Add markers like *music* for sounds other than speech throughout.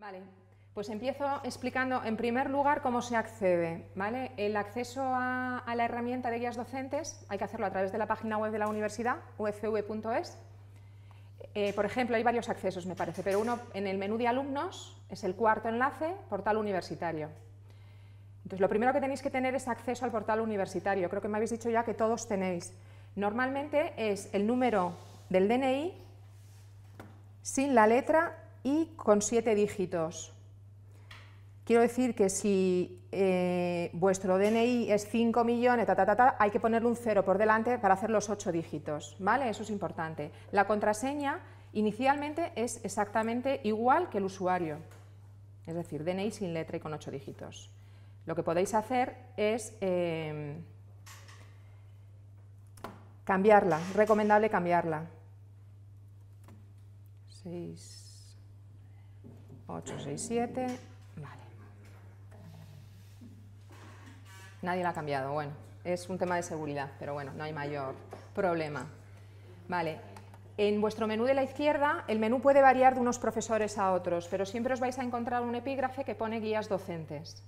Vale, pues empiezo explicando en primer lugar cómo se accede. ¿vale? El acceso a, la herramienta de guías docentes hay que hacerlo a través de la página web de la universidad, ufv.es. Eh, por ejemplo, hay varios accesos, me parece, pero uno en el menú de alumnos es el cuarto enlace, portal universitario. Entonces, lo primero que tenéis que tener es acceso al portal universitario. Creo que me habéis dicho ya que todos tenéis. Normalmente es el número del DNI sin la letra y con siete dígitos. Quiero decir que si eh, vuestro DNI es 5 millones, hay que ponerle un cero por delante para hacer los ocho dígitos, ¿vale? Eso es importante. La contraseña inicialmente es exactamente igual que el usuario, es decir, DNI sin letra y con ocho dígitos. Lo que podéis hacer es eh, cambiarla, recomendable cambiarla. 8, 6, 7. Vale. Nadie la ha cambiado. Bueno, es un tema de seguridad, pero bueno, no hay mayor problema. Vale. En vuestro menú de la izquierda, el menú puede variar de unos profesores a otros, pero siempre os vais a encontrar un epígrafe que pone guías docentes.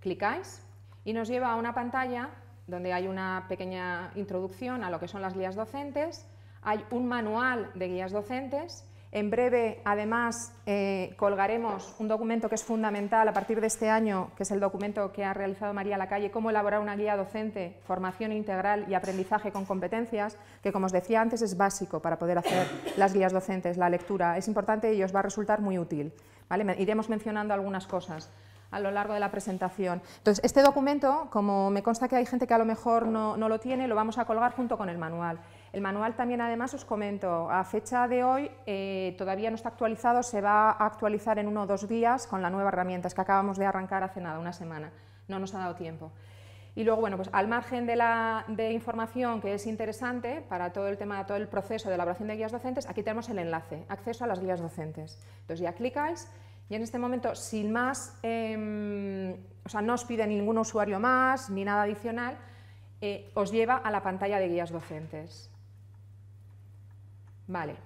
Clicáis y nos lleva a una pantalla donde hay una pequeña introducción a lo que son las guías docentes, hay un manual de guías docentes en breve, además, eh, colgaremos un documento que es fundamental a partir de este año, que es el documento que ha realizado María Lacalle, cómo elaborar una guía docente, formación integral y aprendizaje con competencias, que como os decía antes es básico para poder hacer las guías docentes, la lectura. Es importante y os va a resultar muy útil. Iremos mencionando algunas cosas a lo largo de la presentación. Entonces, este documento, como me consta que hay gente que a lo mejor no, lo tiene, lo vamos a colgar junto con el manual. El manual también, además, os comento, a fecha de hoy eh, todavía no está actualizado, se va a actualizar en uno o dos días con la nueva herramienta, es que acabamos de arrancar hace nada, una semana, no nos ha dado tiempo. Y luego, bueno, pues al margen de la información que es interesante para todo el tema, todo el proceso de elaboración de guías docentes, aquí tenemos el enlace, acceso a las guías docentes. Entonces ya clicáis y en este momento, sin más, em, o sea, no os pide ningún usuario más ni nada adicional, eh, os lleva a la pantalla de guías docentes. Vale.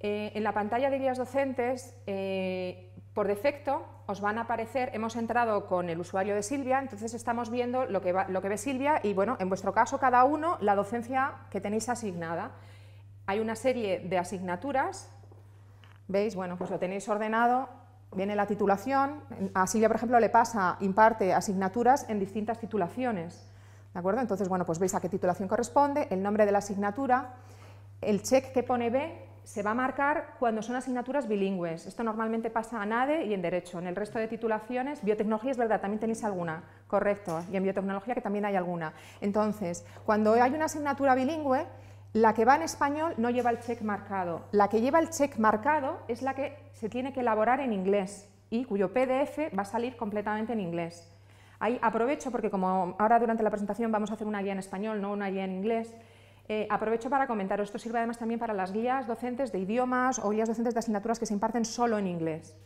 Eh, en la pantalla de guías docentes, eh, por defecto, os van a aparecer, hemos entrado con el usuario de Silvia, entonces estamos viendo lo que, lo que ve Silvia y, bueno, en vuestro caso, cada uno, la docencia que tenéis asignada. Hay una serie de asignaturas, ¿veis? Bueno, pues lo tenéis ordenado, viene la titulación, a Silvia, por ejemplo, le pasa, imparte asignaturas en distintas titulaciones, ¿de acuerdo? Entonces, bueno, pues veis a qué titulación corresponde, el nombre de la asignatura, el check que pone B se va a marcar cuando son asignaturas bilingües. Esto normalmente pasa a ADE y en Derecho. En el resto de titulaciones, biotecnología es verdad, también tenéis alguna, correcto, y en biotecnología que también hay alguna. Entonces, cuando hay una asignatura bilingüe, la que va en español no lleva el check marcado. La que lleva el check marcado es la que se tiene que elaborar en inglés y cuyo PDF va a salir completamente en inglés. Ahí aprovecho porque como ahora durante la presentación vamos a hacer una guía en español, no una guía en inglés, eh, aprovecho para comentar, esto sirve además también para las guías docentes de idiomas o guías docentes de asignaturas que se imparten solo en inglés.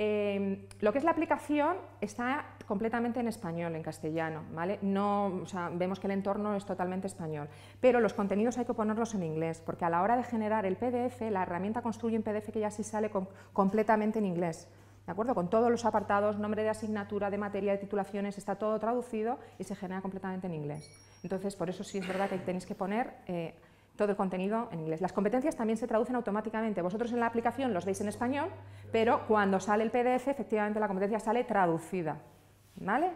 Em, lo que es la aplicación está completamente en español, en castellano, No, vemos que el entorno es totalmente español, pero los contenidos hay que ponerlos en inglés, porque a la hora de generar el PDF, la herramienta construye un PDF que ya sí sale completamente en inglés, ¿de acuerdo? Con todos los apartados, nombre de asignatura, de materia, de titulaciones, está todo traducido y se genera completamente en inglés. Entonces, por eso sí es verdad que tenéis que poner eh, todo el contenido en inglés. Las competencias también se traducen automáticamente. Vosotros en la aplicación los veis en español, pero cuando sale el PDF, efectivamente la competencia sale traducida. ¿Vale?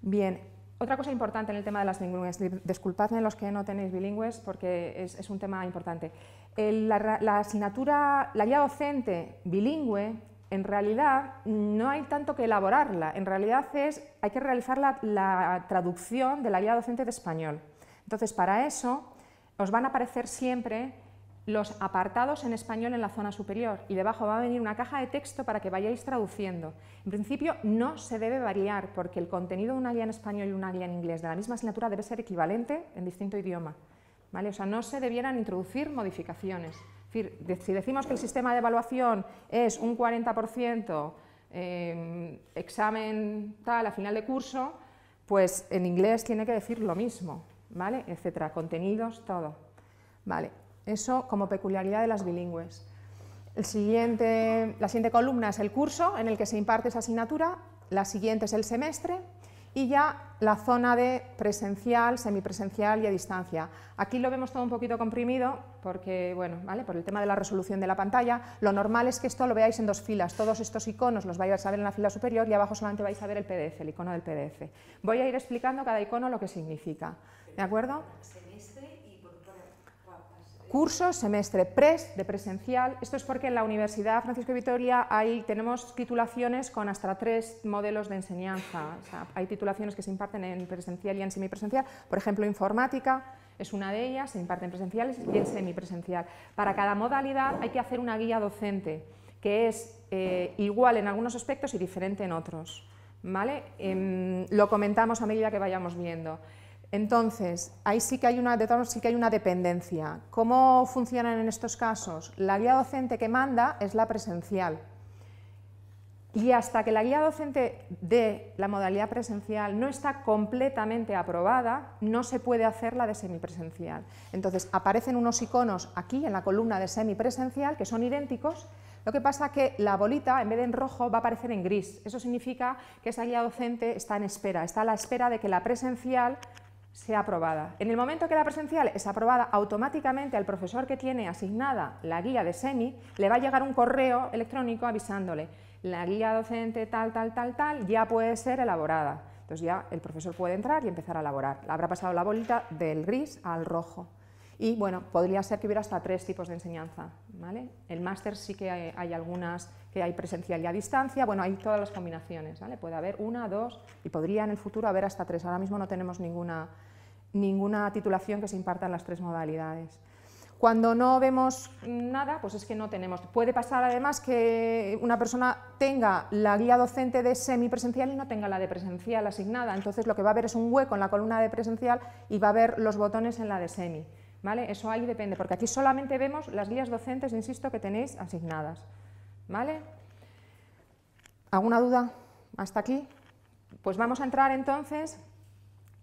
Bien, otra cosa importante en el tema de las bilingües, disculpadme los que no tenéis bilingües porque es, un tema importante. la, la, asignatura, la guía docente bilingüe en realidad no hay tanto que elaborarla, en realidad es, hay que realizar la, traducción de la guía docente de español. Entonces, para eso os van a aparecer siempre los apartados en español en la zona superior y debajo va a venir una caja de texto para que vayáis traduciendo. En principio no se debe variar porque el contenido de una guía en español y una guía en inglés de la misma asignatura debe ser equivalente en distinto idioma. ¿vale? O sea, no se debieran introducir modificaciones decir, si decimos que el sistema de evaluación es un 40% em, examen tal a final de curso, pues en inglés tiene que decir lo mismo, ¿vale? Etcétera, contenidos, todo. Vale, eso como peculiaridad de las bilingües. siguiente, la siguiente columna es el curso en el que se imparte esa asignatura, la siguiente es el semestre y ya la zona de presencial, semipresencial y a distancia. Aquí lo vemos todo un poquito comprimido porque, bueno, ¿vale? por el tema de la resolución de la pantalla, lo normal es que esto lo veáis en dos filas, todos estos iconos los vais a ver en la fila superior y abajo solamente vais a ver el PDF, el icono del PDF. Voy a ir explicando cada icono lo que significa, ¿de acuerdo? curso, semestre pres de presencial. Esto es porque en la Universidad Francisco de Vitoria tenemos titulaciones con hasta tres modelos de enseñanza. hay titulaciones que se imparten en presencial y en semipresencial. Por ejemplo, informática es una de ellas, se imparten presencial y en semipresencial. Para cada modalidad hay que hacer una guía docente, que es eh, igual en algunos aspectos y diferente en otros. ¿vale? Em, lo comentamos a medida que vayamos viendo. Entonces, ahí sí que hay una, sí que hay una dependencia. ¿Cómo funcionan en estos casos? La guía docente que manda es la presencial. Y hasta que la guía docente de la modalidad presencial no está completamente aprobada, no se puede hacer la de semipresencial. Entonces, aparecen unos iconos aquí en la columna de semipresencial que son idénticos, lo que pasa es que la bolita, en vez de en rojo, va a aparecer en gris. Eso significa que esa guía docente está en espera, está a la espera de que la presencial sea aprobada. En el momento que la presencial es aprobada, automáticamente al profesor que tiene asignada la guía de SEMI le va a llegar un correo electrónico avisándole, la guía docente tal, tal, tal, tal, ya puede ser elaborada. Entonces ya el profesor puede entrar y empezar a elaborar. Habrá pasado la bolita del gris al rojo. Y bueno, podría ser que hubiera hasta tres tipos de enseñanza. ¿vale? El máster sí que hay algunas que hay presencial y a distancia, bueno, hay todas las combinaciones, ¿vale? Puede haber una, dos y podría en el futuro haber hasta tres. Ahora mismo no tenemos ninguna, ninguna titulación que se imparta en las tres modalidades. Cuando no vemos nada, pues es que no tenemos. Puede pasar además que una persona tenga la guía docente de semipresencial y no tenga la de presencial asignada. Entonces lo que va a haber es un hueco en la columna de presencial y va a haber los botones en la de semi. ¿vale? Eso ahí depende, porque aquí solamente vemos las guías docentes, insisto, que tenéis asignadas. ¿Vale? ¿Alguna duda hasta aquí? Pues vamos a entrar entonces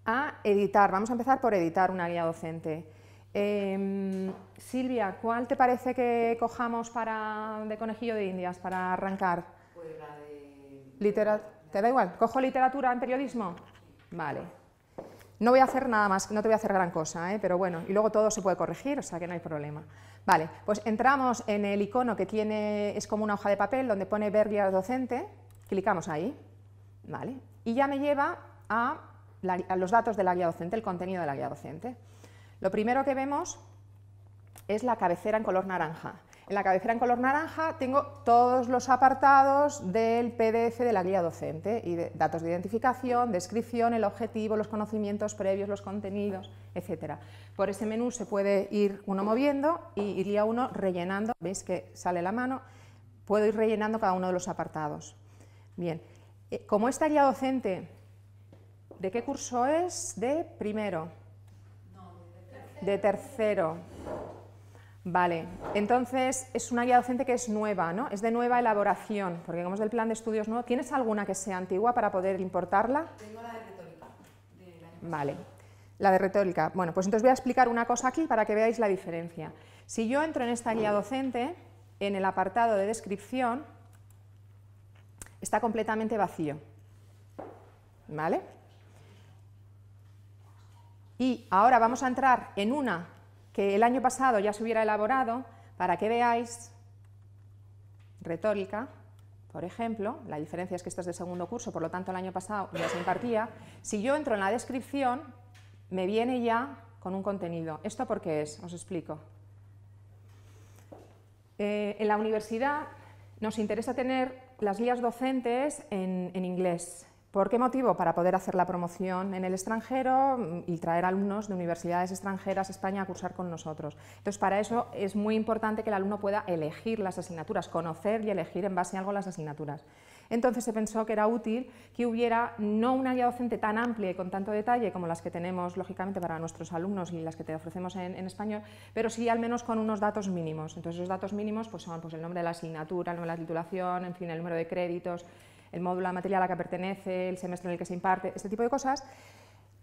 a editar. Vamos a empezar por editar una guía docente. Em, Silvia, ¿cuál te parece que cojamos para, de conejillo de indias para arrancar? Pues ¿Te da igual? ¿Cojo literatura en periodismo? Vale. No voy a hacer nada más, no te voy a hacer gran cosa, ¿eh? pero bueno, y luego todo se puede corregir, o sea que no hay problema. Vale, pues entramos en el icono que tiene, es como una hoja de papel donde pone ver guía docente, clicamos ahí, vale, y ya me lleva a los datos de la guía docente, el contenido de la guía docente. Lo primero que vemos es la cabecera en color naranja. En la cabecera en color naranja tengo todos los apartados del PDF de la guía docente y de datos de identificación, descripción, el objetivo, los conocimientos previos, los contenidos, etc. Por ese menú se puede ir uno moviendo y iría uno rellenando. Veis que sale la mano. Puedo ir rellenando cada uno de los apartados. Bien, eh, como esta guía docente, ¿de qué curso es? De primero. No, de tercero. De tercero. Vale, entonces es una guía docente que es nueva, ¿no? Es de nueva elaboración, porque como es del plan de estudios nuevo, ¿tienes alguna que sea antigua para poder importarla? Tengo la de retórica. vale, la de retórica. Bueno, pues entonces voy a explicar una cosa aquí para que veáis la diferencia. Si yo entro en esta guía docente, en el apartado de descripción, está completamente vacío, ¿vale? Y ahora vamos a entrar en una que el año pasado ya se hubiera elaborado para que veáis retórica, por ejemplo, la diferencia es que esto es de segundo curso, por lo tanto el año pasado ya se impartía, si yo entro en la descripción me viene ya con un contenido. ¿Esto por qué es? Os explico. Eh, en la universidad nos interesa tener las guías docentes en inglés, ¿Por qué motivo? Para poder hacer la promoción en el extranjero mm, y traer alumnos de universidades extranjeras a España a cursar con nosotros. Entonces, para eso es muy importante que el alumno pueda elegir las asignaturas, conocer y elegir en base a algo las asignaturas. Entonces se pensó que era útil que hubiera no una guía docente tan amplia y con tanto detalle como las que tenemos, lógicamente, para nuestros alumnos y las que te ofrecemos en, español, pero sí al menos con unos datos mínimos. Entonces esos datos mínimos pues, son pues, el nombre de la asignatura, el nombre de la titulación, en fin, el número de créditos, el módulo material a que pertenece, el semestre en el que se imparte, este tipo de cosas.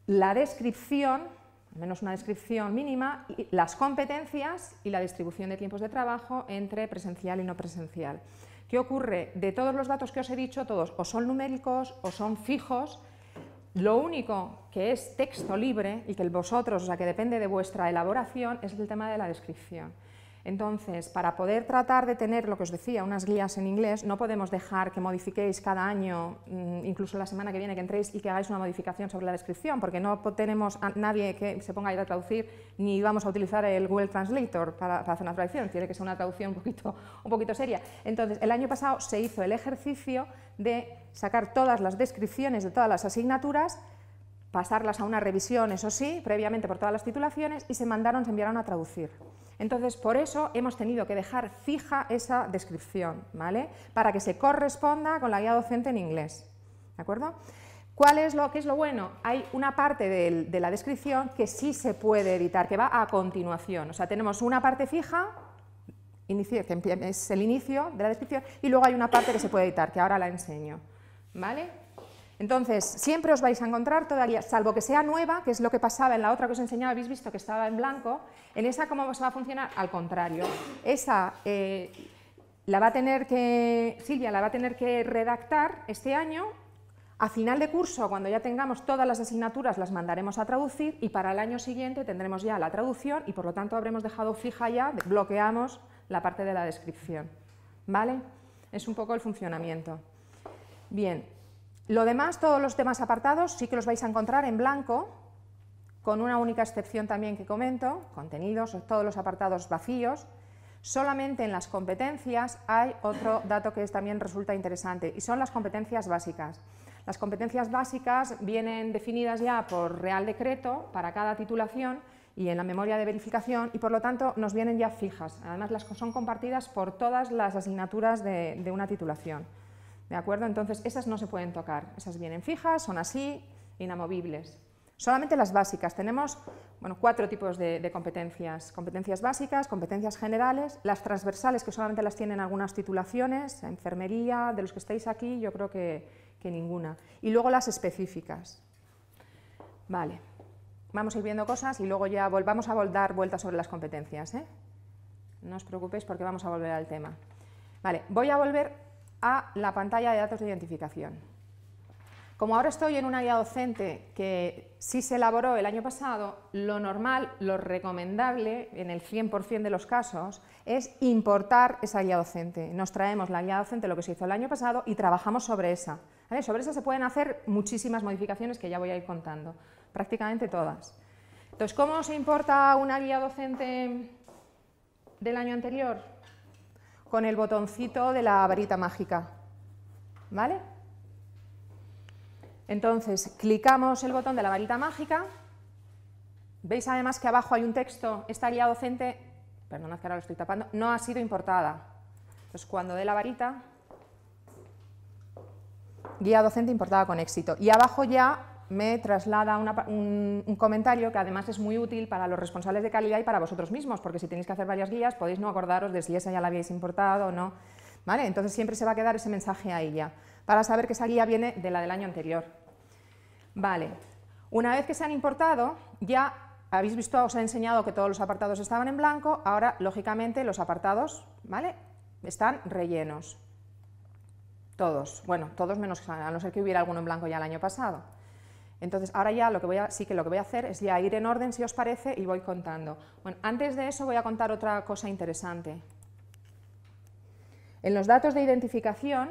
La descripción, al menos una descripción mínima, las competencias y la distribución de tiempos de trabajo entre presencial y no presencial. ¿Qué ocurre? De todos los datos que os he dicho, todos o son numéricos o son fijos, lo único que es texto libre y que vosotros, o que depende de vuestra elaboración, es el tema de la descripción. Entonces, para poder tratar de tener, lo que os decía, unas guías en inglés, no podemos dejar que modifiquéis cada año, mm, incluso la semana que viene que entréis y que hagáis una modificación sobre la descripción, porque no tenemos a nadie que se ponga a ir a traducir, ni vamos a utilizar el Google Translator para, hacer una traducción, tiene que ser una traducción un poquito, un poquito seria. Entonces, el año pasado se hizo el ejercicio de sacar todas las descripciones de todas las asignaturas pasarlas a una revisión, eso sí, previamente por todas las titulaciones, y se mandaron, se enviaron a traducir. Entonces, por eso hemos tenido que dejar fija esa descripción, ¿vale? Para que se corresponda con la guía docente en inglés, ¿de acuerdo? ¿Cuál es lo, ¿Qué es lo bueno? Hay una parte de, la descripción que sí se puede editar, que va a continuación. O sea, tenemos una parte fija, que es el inicio de la descripción, y luego hay una parte que se puede editar, que ahora la enseño. ¿Vale? Entonces, siempre os vais a encontrar todavía, salvo que sea nueva, que es lo que pasaba en la otra que os enseñaba, habéis visto que estaba en blanco, en esa cómo se va a funcionar, al contrario. Esa eh, la va a tener que, Silvia la va a tener que redactar este año, a final de curso, cuando ya tengamos todas las asignaturas, las mandaremos a traducir y para el año siguiente tendremos ya la traducción y por lo tanto habremos dejado fija ya, bloqueamos la parte de la descripción. ¿Vale? Es un poco el funcionamiento. Bien, lo demás, todos los temas apartados sí que los vais a encontrar en blanco, con una única excepción también que comento, contenidos, todos los apartados vacíos. Solamente en las competencias hay otro dato que también resulta interesante y son las competencias básicas. Las competencias básicas vienen definidas ya por Real Decreto para cada titulación y en la memoria de verificación y por lo tanto nos vienen ya fijas. Además las son compartidas por todas las asignaturas de una titulación. ¿De acuerdo? Entonces, esas no se pueden tocar. Esas vienen fijas, son así, inamovibles. Solamente las básicas. Tenemos bueno, cuatro tipos de, competencias. Competencias básicas, competencias generales, las transversales, que solamente las tienen algunas titulaciones, enfermería, de los que estáis aquí, yo creo que, ninguna. Y luego las específicas. Vale, vamos a ir viendo cosas y luego ya volvamos a dar vueltas sobre las competencias. ¿eh? No os preocupéis porque vamos a volver al tema. Vale, voy a volver a la pantalla de datos de identificación. Como ahora estoy en una guía docente que sí se elaboró el año pasado, lo normal, lo recomendable en el 100% de los casos es importar esa guía docente. Nos traemos la guía docente, lo que se hizo el año pasado, y trabajamos sobre esa. Sobre esa se pueden hacer muchísimas modificaciones que ya voy a ir contando, prácticamente todas. Entonces, ¿cómo se importa una guía docente del año anterior? con el botoncito de la varita mágica. ¿Vale? Entonces, clicamos el botón de la varita mágica. Veis además que abajo hay un texto, esta guía docente, perdonad que ahora lo estoy tapando, no ha sido importada. Entonces, cuando dé la varita, guía docente importada con éxito. Y abajo ya me traslada un, comentario que además es muy útil para los responsables de calidad y para vosotros mismos, porque si tenéis que hacer varias guías podéis no acordaros de si esa ya la habéis importado o no. ¿Vale? Entonces siempre se va a quedar ese mensaje ahí ya, para saber que esa guía viene de la del año anterior. Vale, una vez que se han importado, ya habéis visto, os he enseñado que todos los apartados estaban en blanco, ahora lógicamente los apartados ¿vale? están rellenos. Todos, bueno, todos menos a no ser que hubiera alguno en blanco ya el año pasado. Entonces, ahora ya lo que voy a, sí que lo que voy a hacer es ya ir en orden, si os parece, y voy contando. Bueno, antes de eso voy a contar otra cosa interesante. En los datos de identificación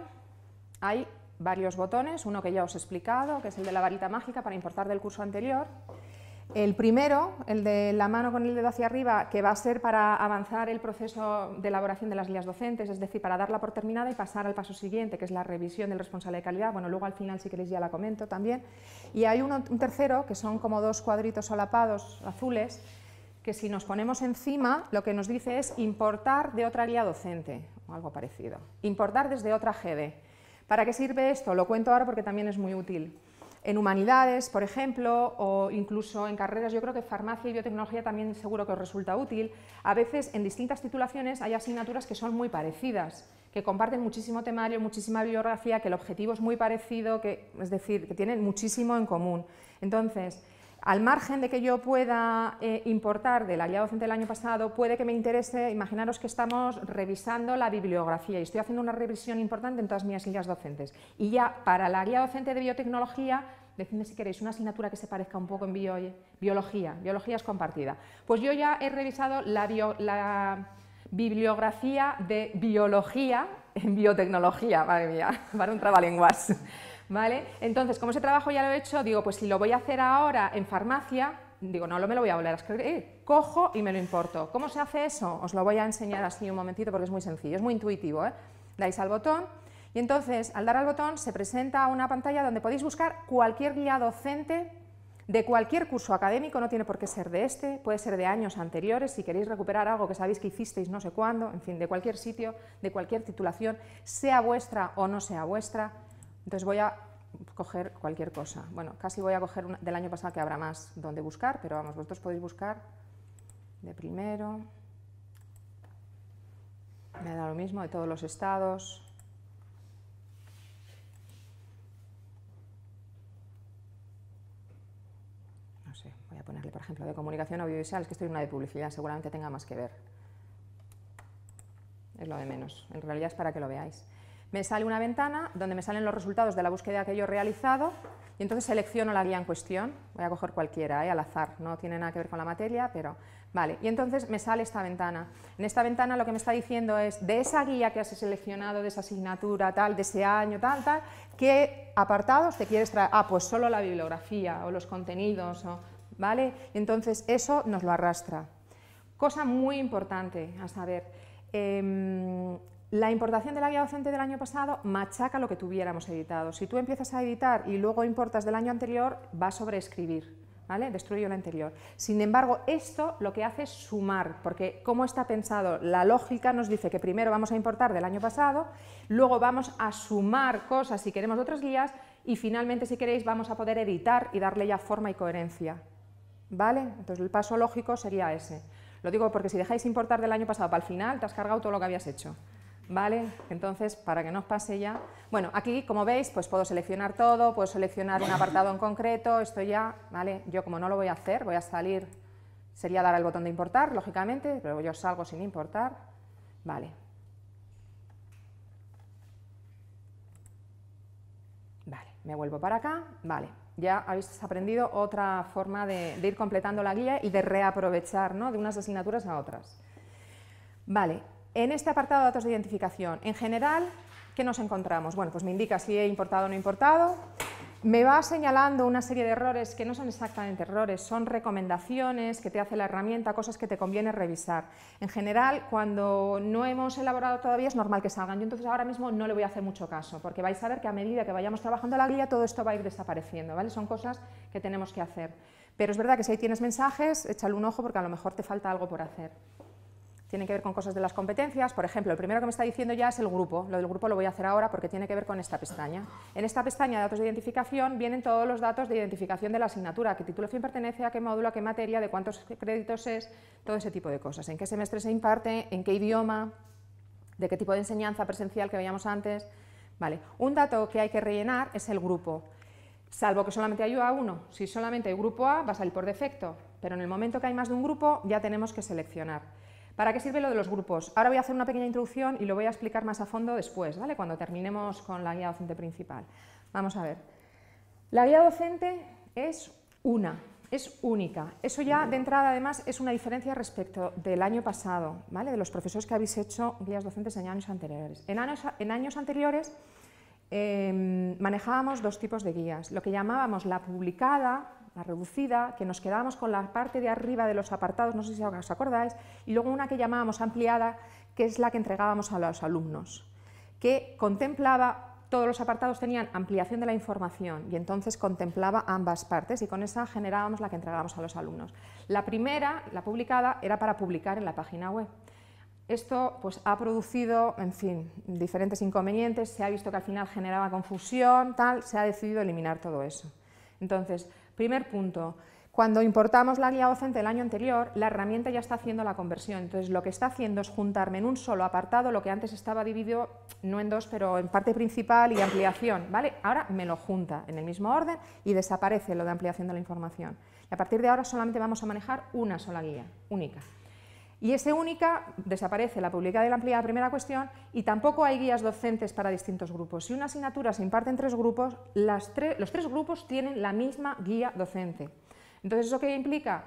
hay varios botones, uno que ya os he explicado, que es el de la varita mágica para importar del curso anterior, el primero, el de la mano con el dedo hacia arriba, que va a ser para avanzar el proceso de elaboración de las guías docentes, es decir, para darla por terminada y pasar al paso siguiente, que es la revisión del responsable de calidad. Bueno, luego al final, si queréis, ya la comento también. Y hay un tercero, que son como dos cuadritos solapados azules, que si nos ponemos encima, lo que nos dice es importar de otra guía docente, o algo parecido. Importar desde otra GD. ¿Para qué sirve esto? Lo cuento ahora porque también es muy útil en humanidades, por ejemplo, o incluso en carreras, yo creo que farmacia y biotecnología también seguro que os resulta útil. A veces en distintas titulaciones hay asignaturas que son muy parecidas, que comparten muchísimo temario, muchísima biografía, que el objetivo es muy parecido, que, es decir, que tienen muchísimo en común. Entonces, al margen de que yo pueda importar eh, importar del guía docente del año pasado, puede que me interese, imaginaros que estamos revisando la bibliografía y estoy haciendo una revisión importante en todas mis guías docentes. Y ya para la guía docente de biotecnología, decidme si queréis una asignatura que se parezca un poco en biología, biología es compartida. Pues yo ya he revisado la, la bibliografía de biología en biotecnología, madre mía, *laughs* para un trabalenguas. ¿Vale? Entonces, como ese trabajo ya lo he hecho, digo, pues si lo voy a hacer ahora en farmacia, digo, no, lo me lo voy a volver a escribir, cojo y me lo importo. ¿Cómo se hace eso? Os lo voy a enseñar así un momentito porque es muy sencillo, es muy intuitivo. ¿eh? Dais al botón y entonces, al dar al botón, se presenta una pantalla donde podéis buscar cualquier guía docente de cualquier curso académico, no tiene por qué ser de este, puede ser de años anteriores, si queréis recuperar algo que sabéis que hicisteis no sé cuándo, en fin, de cualquier sitio, de cualquier titulación, sea vuestra o no sea vuestra, entonces voy a coger cualquier cosa. Bueno, casi voy a coger del año pasado que habrá más donde buscar, pero vamos, vosotros podéis buscar de primero. Me da lo mismo de todos los estados. No sé, voy a ponerle, por ejemplo, de comunicación audiovisual, es que estoy en una de publicidad, seguramente tenga más que ver. Es lo de menos. En realidad es para que lo veáis me sale una ventana donde me salen los resultados de la búsqueda que yo he realizado y entonces selecciono la guía en cuestión, voy a coger cualquiera, ¿eh? al azar, no tiene nada que ver con la materia, pero vale, y entonces me sale esta ventana. En esta ventana lo que me está diciendo es, de esa guía que has seleccionado, de esa asignatura, tal, de ese año, tal, tal, ¿qué apartados te quieres traer? Ah, pues solo la bibliografía o los contenidos, ¿vale? Entonces eso nos lo arrastra. Cosa muy importante a saber. Em, la importación de la guía docente del año pasado machaca lo que tuviéramos editado. Si tú empiezas a editar y luego importas del año anterior, va a sobreescribir, ¿vale? Destruye lo anterior. Sin embargo, esto lo que hace es sumar, porque cómo está pensado, la lógica nos dice que primero vamos a importar del año pasado, luego vamos a sumar cosas si queremos otras guías y finalmente, si queréis, vamos a poder editar y darle ya forma y coherencia, ¿vale? Entonces, el paso lógico sería ese. Lo digo porque si dejáis importar del año pasado para el final, te has cargado todo lo que habías hecho. ¿Vale? Entonces, para que no os pase ya... Bueno, aquí, como veis, pues puedo seleccionar todo, puedo seleccionar un apartado en concreto, esto ya, ¿vale? Yo como no lo voy a hacer, voy a salir, sería dar al botón de importar, lógicamente, pero yo salgo sin importar, ¿vale? Vale, me vuelvo para acá, vale. Ya habéis aprendido otra forma de, de ir completando la guía y de reaprovechar, ¿no? De unas asignaturas a otras. Vale, en este apartado de datos de identificación, en general, ¿qué nos encontramos? Bueno, pues me indica si he importado o no importado, me va señalando una serie de errores que no son exactamente errores, son recomendaciones que te hace la herramienta, cosas que te conviene revisar. En general, cuando no hemos elaborado todavía es normal que salgan. Yo entonces ahora mismo no le voy a hacer mucho caso, porque vais a ver que a medida que vayamos trabajando la guía todo esto va a ir desapareciendo, ¿vale? Son cosas que tenemos que hacer. Pero es verdad que si ahí tienes mensajes, échale un ojo porque a lo mejor te falta algo por hacer tienen que ver con cosas de las competencias. Por ejemplo, el primero que me está diciendo ya es el grupo. Lo del grupo lo voy a hacer ahora porque tiene que ver con esta pestaña. En esta pestaña de datos de identificación vienen todos los datos de identificación de la asignatura, qué título fin pertenece, a qué módulo, a qué materia, de cuántos créditos es, todo ese tipo de cosas. En qué semestre se imparte, en qué idioma, de qué tipo de enseñanza presencial que veíamos antes. Vale. Un dato que hay que rellenar es el grupo. Salvo que solamente haya uno. Si solamente hay grupo A, va a salir por defecto. Pero en el momento que hay más de un grupo, ya tenemos que seleccionar. ¿Para qué sirve lo de los grupos? Ahora voy a hacer una pequeña introducción y lo voy a explicar más a fondo después, ¿vale? cuando terminemos con la guía docente principal. Vamos a ver. La guía docente es una, es única. Eso ya de entrada además es una diferencia respecto del año pasado, ¿vale? de los profesores que habéis hecho guías docentes en años anteriores. En años, en años anteriores eh, manejábamos dos tipos de guías, lo que llamábamos la publicada, reducida, que nos quedábamos con la parte de arriba de los apartados, no sé si os acordáis, y luego una que llamábamos ampliada, que es la que entregábamos a los alumnos, que contemplaba todos los apartados tenían ampliación de la información y entonces contemplaba ambas partes y con esa generábamos la que entregábamos a los alumnos. La primera, la publicada, era para publicar en la página web. Esto pues, ha producido, en fin, diferentes inconvenientes, se ha visto que al final generaba confusión, tal, se ha decidido eliminar todo eso. Entonces, Primer punto, cuando importamos la guía docente del año anterior, la herramienta ya está haciendo la conversión. Entonces, lo que está haciendo es juntarme en un solo apartado lo que antes estaba dividido, no en dos, pero en parte principal y ampliación. ¿vale? Ahora me lo junta en el mismo orden y desaparece lo de ampliación de la información. Y a partir de ahora solamente vamos a manejar una sola guía, única. Y ese única desaparece la publicada de la ampliada primera cuestión y tampoco hay guías docentes para distintos grupos. Si una asignatura se imparte en tres grupos, los tres grupos tienen la misma guía docente. Entonces, ¿eso qué implica?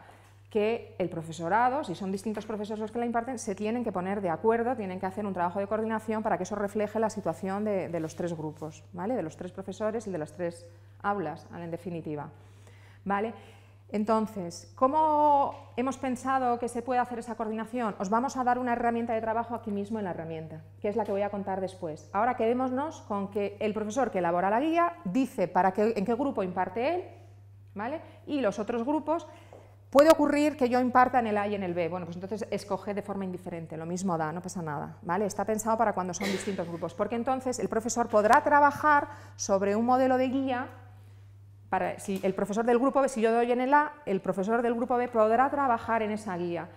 que el profesorado, si son distintos profesores los que la imparten, se tienen que poner de acuerdo, tienen que hacer un trabajo de coordinación para que eso refleje la situación de, los tres grupos, ¿vale? de los tres profesores y de las tres aulas, en definitiva. ¿vale? Entonces, ¿cómo hemos pensado que se puede hacer esa coordinación? Os vamos a dar una herramienta de trabajo aquí mismo en la herramienta, que es la que voy a contar después. Ahora quedémonos con que el profesor que elabora la guía dice para qué, en qué grupo imparte él, ¿vale? Y los otros grupos, puede ocurrir que yo imparta en el A y en el B. Bueno, pues entonces escoge de forma indiferente, lo mismo da, no pasa nada, ¿vale? Está pensado para cuando son distintos grupos, porque entonces el profesor podrá trabajar sobre un modelo de guía si el profesor del grupo B, si yo doy en el A, el profesor del grupo B podrá trabajar en esa guía.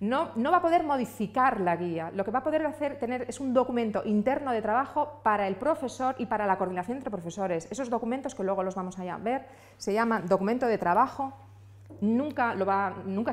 No, va a poder modificar la guía, lo que va a poder hacer tener es un documento interno de trabajo para el profesor y para la coordinación entre profesores. Esos documentos que luego los vamos a ver se llaman documento de trabajo, nunca, se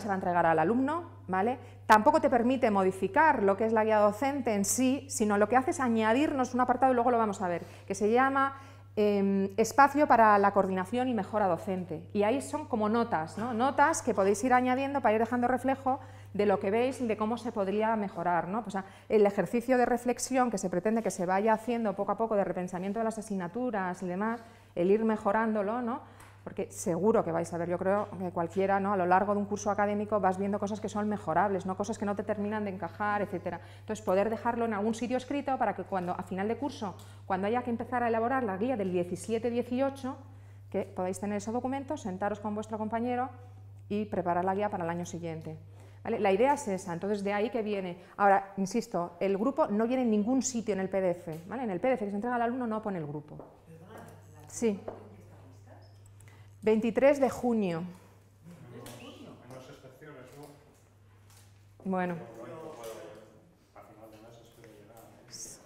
va a entregar al alumno, ¿vale? tampoco te permite modificar lo que es la guía docente en sí, sino lo que hace es añadirnos un apartado y luego lo vamos a ver, que se llama Em, espacio para la coordinación y mejora docente. Y ahí son como notas, ¿no? notas que podéis ir añadiendo para ir dejando reflejo de lo que veis y de cómo se podría mejorar. ¿no? Pues, ah, el ejercicio de reflexión que se pretende que se vaya haciendo poco a poco de repensamiento de las asignaturas y demás, el ir mejorándolo, ¿no? porque seguro que vais a ver, yo creo que cualquiera, ¿no? a lo largo de un curso académico vas viendo cosas que son mejorables, ¿no? cosas que no te terminan de encajar, etc. Entonces, poder dejarlo en algún sitio escrito para que cuando a final de curso, cuando haya que empezar a elaborar la guía del 17-18, que podáis tener ese documento, sentaros con vuestro compañero y preparar la guía para el año siguiente. ¿Vale? La idea es esa, entonces de ahí que viene. Ahora, insisto, el grupo no viene en ningún sitio en el PDF, ¿vale? En el PDF que se entrega al alumno no pone el grupo. Sí. 23 de junio. Bueno.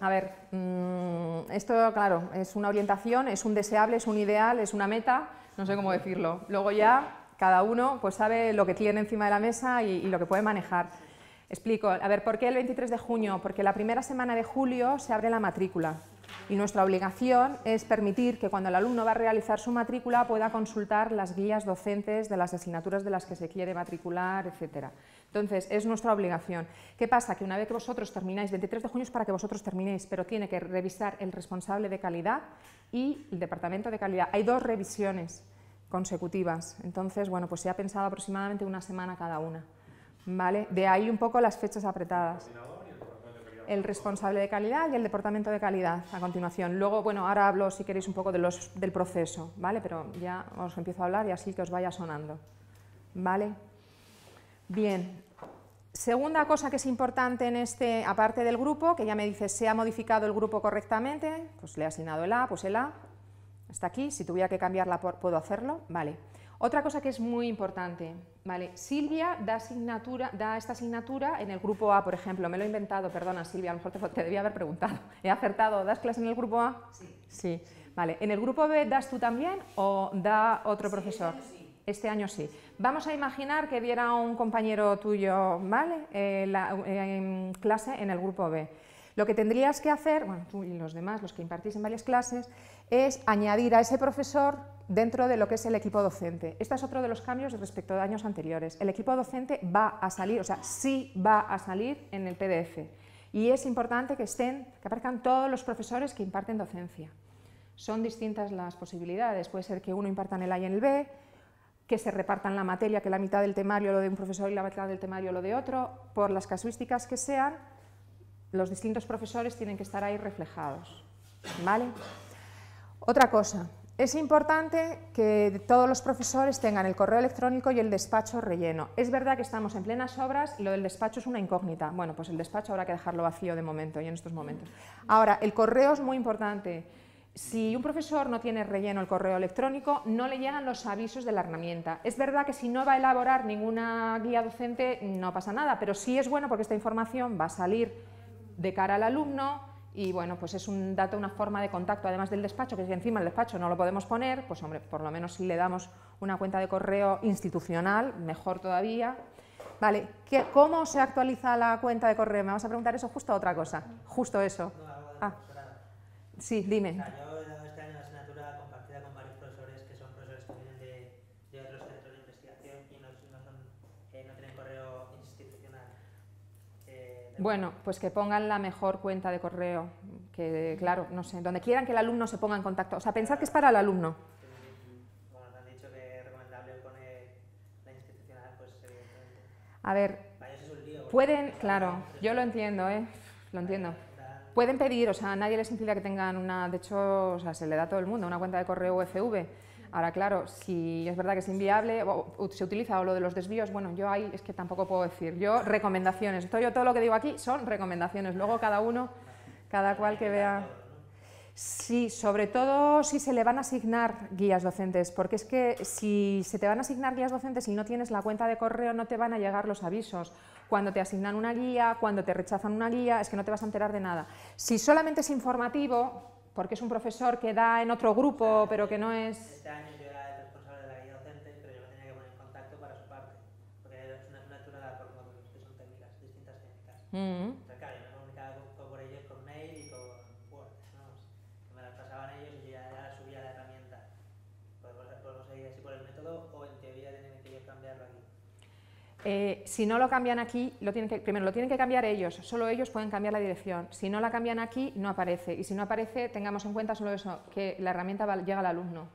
A ver, mm, esto, claro, es una orientación, es un deseable, es un ideal, es una meta, no sé cómo decirlo. Luego ya cada uno pues sabe lo que tiene encima de la mesa y, y lo que puede manejar. Explico, a ver, ¿por qué el 23 de junio? Porque la primera semana de julio se abre la matrícula. Y nuestra obligación es permitir que cuando el alumno va a realizar su matrícula pueda consultar las guías docentes de las asignaturas de las que se quiere matricular, etc. Entonces, es nuestra obligación. ¿Qué pasa? Que una vez que vosotros termináis, 23 de junio es para que vosotros terminéis, pero tiene que revisar el responsable de calidad y el departamento de calidad. Hay dos revisiones consecutivas, entonces, bueno, pues se ha pensado aproximadamente una semana cada una. ¿Vale? De ahí un poco las fechas apretadas el responsable de calidad y el departamento de calidad a continuación. Luego, bueno, ahora hablo si queréis un poco del proceso, ¿vale? Pero ya os empiezo a hablar y así que os vaya sonando, ¿vale? Bien. Segunda cosa que es importante en este, aparte del grupo, que ya me dice se ha modificado el grupo correctamente, pues le he asignado el A, pues el A, está aquí, si tuviera que cambiarla puedo hacerlo, vale. Otra cosa que es muy importante, Silvia da, esta asignatura en el grupo A, por ejemplo. Me lo he inventado, perdona Silvia, a lo mejor te, debía haber preguntado. *laughs* ¿He acertado? ¿Das clase en el grupo A? Sí. sí. Vale. ¿En el grupo B das tú también o da otro este profesor? Este año, sí. este año sí. Vamos a imaginar que diera un compañero tuyo, ¿vale? Eh, eh, en clase en el grupo B. Lo que tendrías que hacer, bueno, tú y los demás, los que impartís en varias clases, es añadir a ese profesor dentro de lo que es el equipo docente. Este es otro de los cambios respecto a años anteriores. El equipo docente va a salir, o sea, sí va a salir en el PDF. Y es importante que estén, que aparezcan todos los profesores que imparten docencia. Son distintas las posibilidades. Puede ser que uno imparta en el A y en el B, que se repartan la materia, que la mitad del temario lo de un profesor y la mitad del temario lo de otro. Por las casuísticas que sean, los distintos profesores tienen que estar ahí reflejados. ¿Vale? Otra cosa, es importante que todos los profesores tengan el correo electrónico y el despacho relleno. Es verdad que estamos en plenas obras y lo del despacho es una incógnita. Bueno, pues el despacho habrá que dejarlo vacío de momento y en estos momentos. Ahora, el correo es muy importante. Si un profesor no tiene relleno el correo electrónico, no le llegan los avisos de la herramienta. Es verdad que si no va a elaborar ninguna guía docente, no pasa nada, pero sí es bueno porque esta información va a salir de cara al alumno, y bueno, pues es un dato, una forma de contacto, además del despacho, que si encima el despacho no lo podemos poner, pues hombre, por lo menos si le damos una cuenta de correo institucional, mejor todavía. Vale, ¿Qué, ¿cómo se actualiza la cuenta de correo? Me vas a preguntar eso justo a otra cosa. Justo eso. Sí, dime. Bueno, pues que pongan la mejor cuenta de correo, que claro, no sé, donde quieran que el alumno se ponga en contacto. O sea, pensad que es para el alumno. Bueno, han dicho que es recomendable poner la institucional, pues evidentemente. A ver, ¿eh? pueden, claro, yo lo entiendo, ¿eh? Lo entiendo. Pueden pedir, o sea, nadie les impide que tengan una, de hecho, o sea, se le da a todo el mundo una cuenta de correo UFV Ahora, claro, si es verdad que es inviable, o se utiliza o lo de los desvíos, bueno, yo ahí es que tampoco puedo decir. Yo, recomendaciones. yo, todo lo que digo aquí son recomendaciones. Luego cada uno, cada cual que vea. Sí, sobre todo si se le van a asignar guías docentes, porque es que si se te van a asignar guías docentes y no tienes la cuenta de correo, no te van a llegar los avisos. Cuando te asignan una guía, cuando te rechazan una guía, es que no te vas a enterar de nada. Si solamente es informativo, porque es un profesor que da en otro grupo, pero que no es... Este año yo era el responsable de la guía docente, pero yo me tenía que poner en contacto para su parte, porque es una asignatura que son técnicas, distintas técnicas. Mm. Eh, si no lo cambian aquí, primero lo tienen que cambiar ellos, solo ellos pueden cambiar la dirección. Si no la cambian aquí, no aparece. Y si no aparece, tengamos en cuenta solo eso, que la herramienta va, llega al alumno.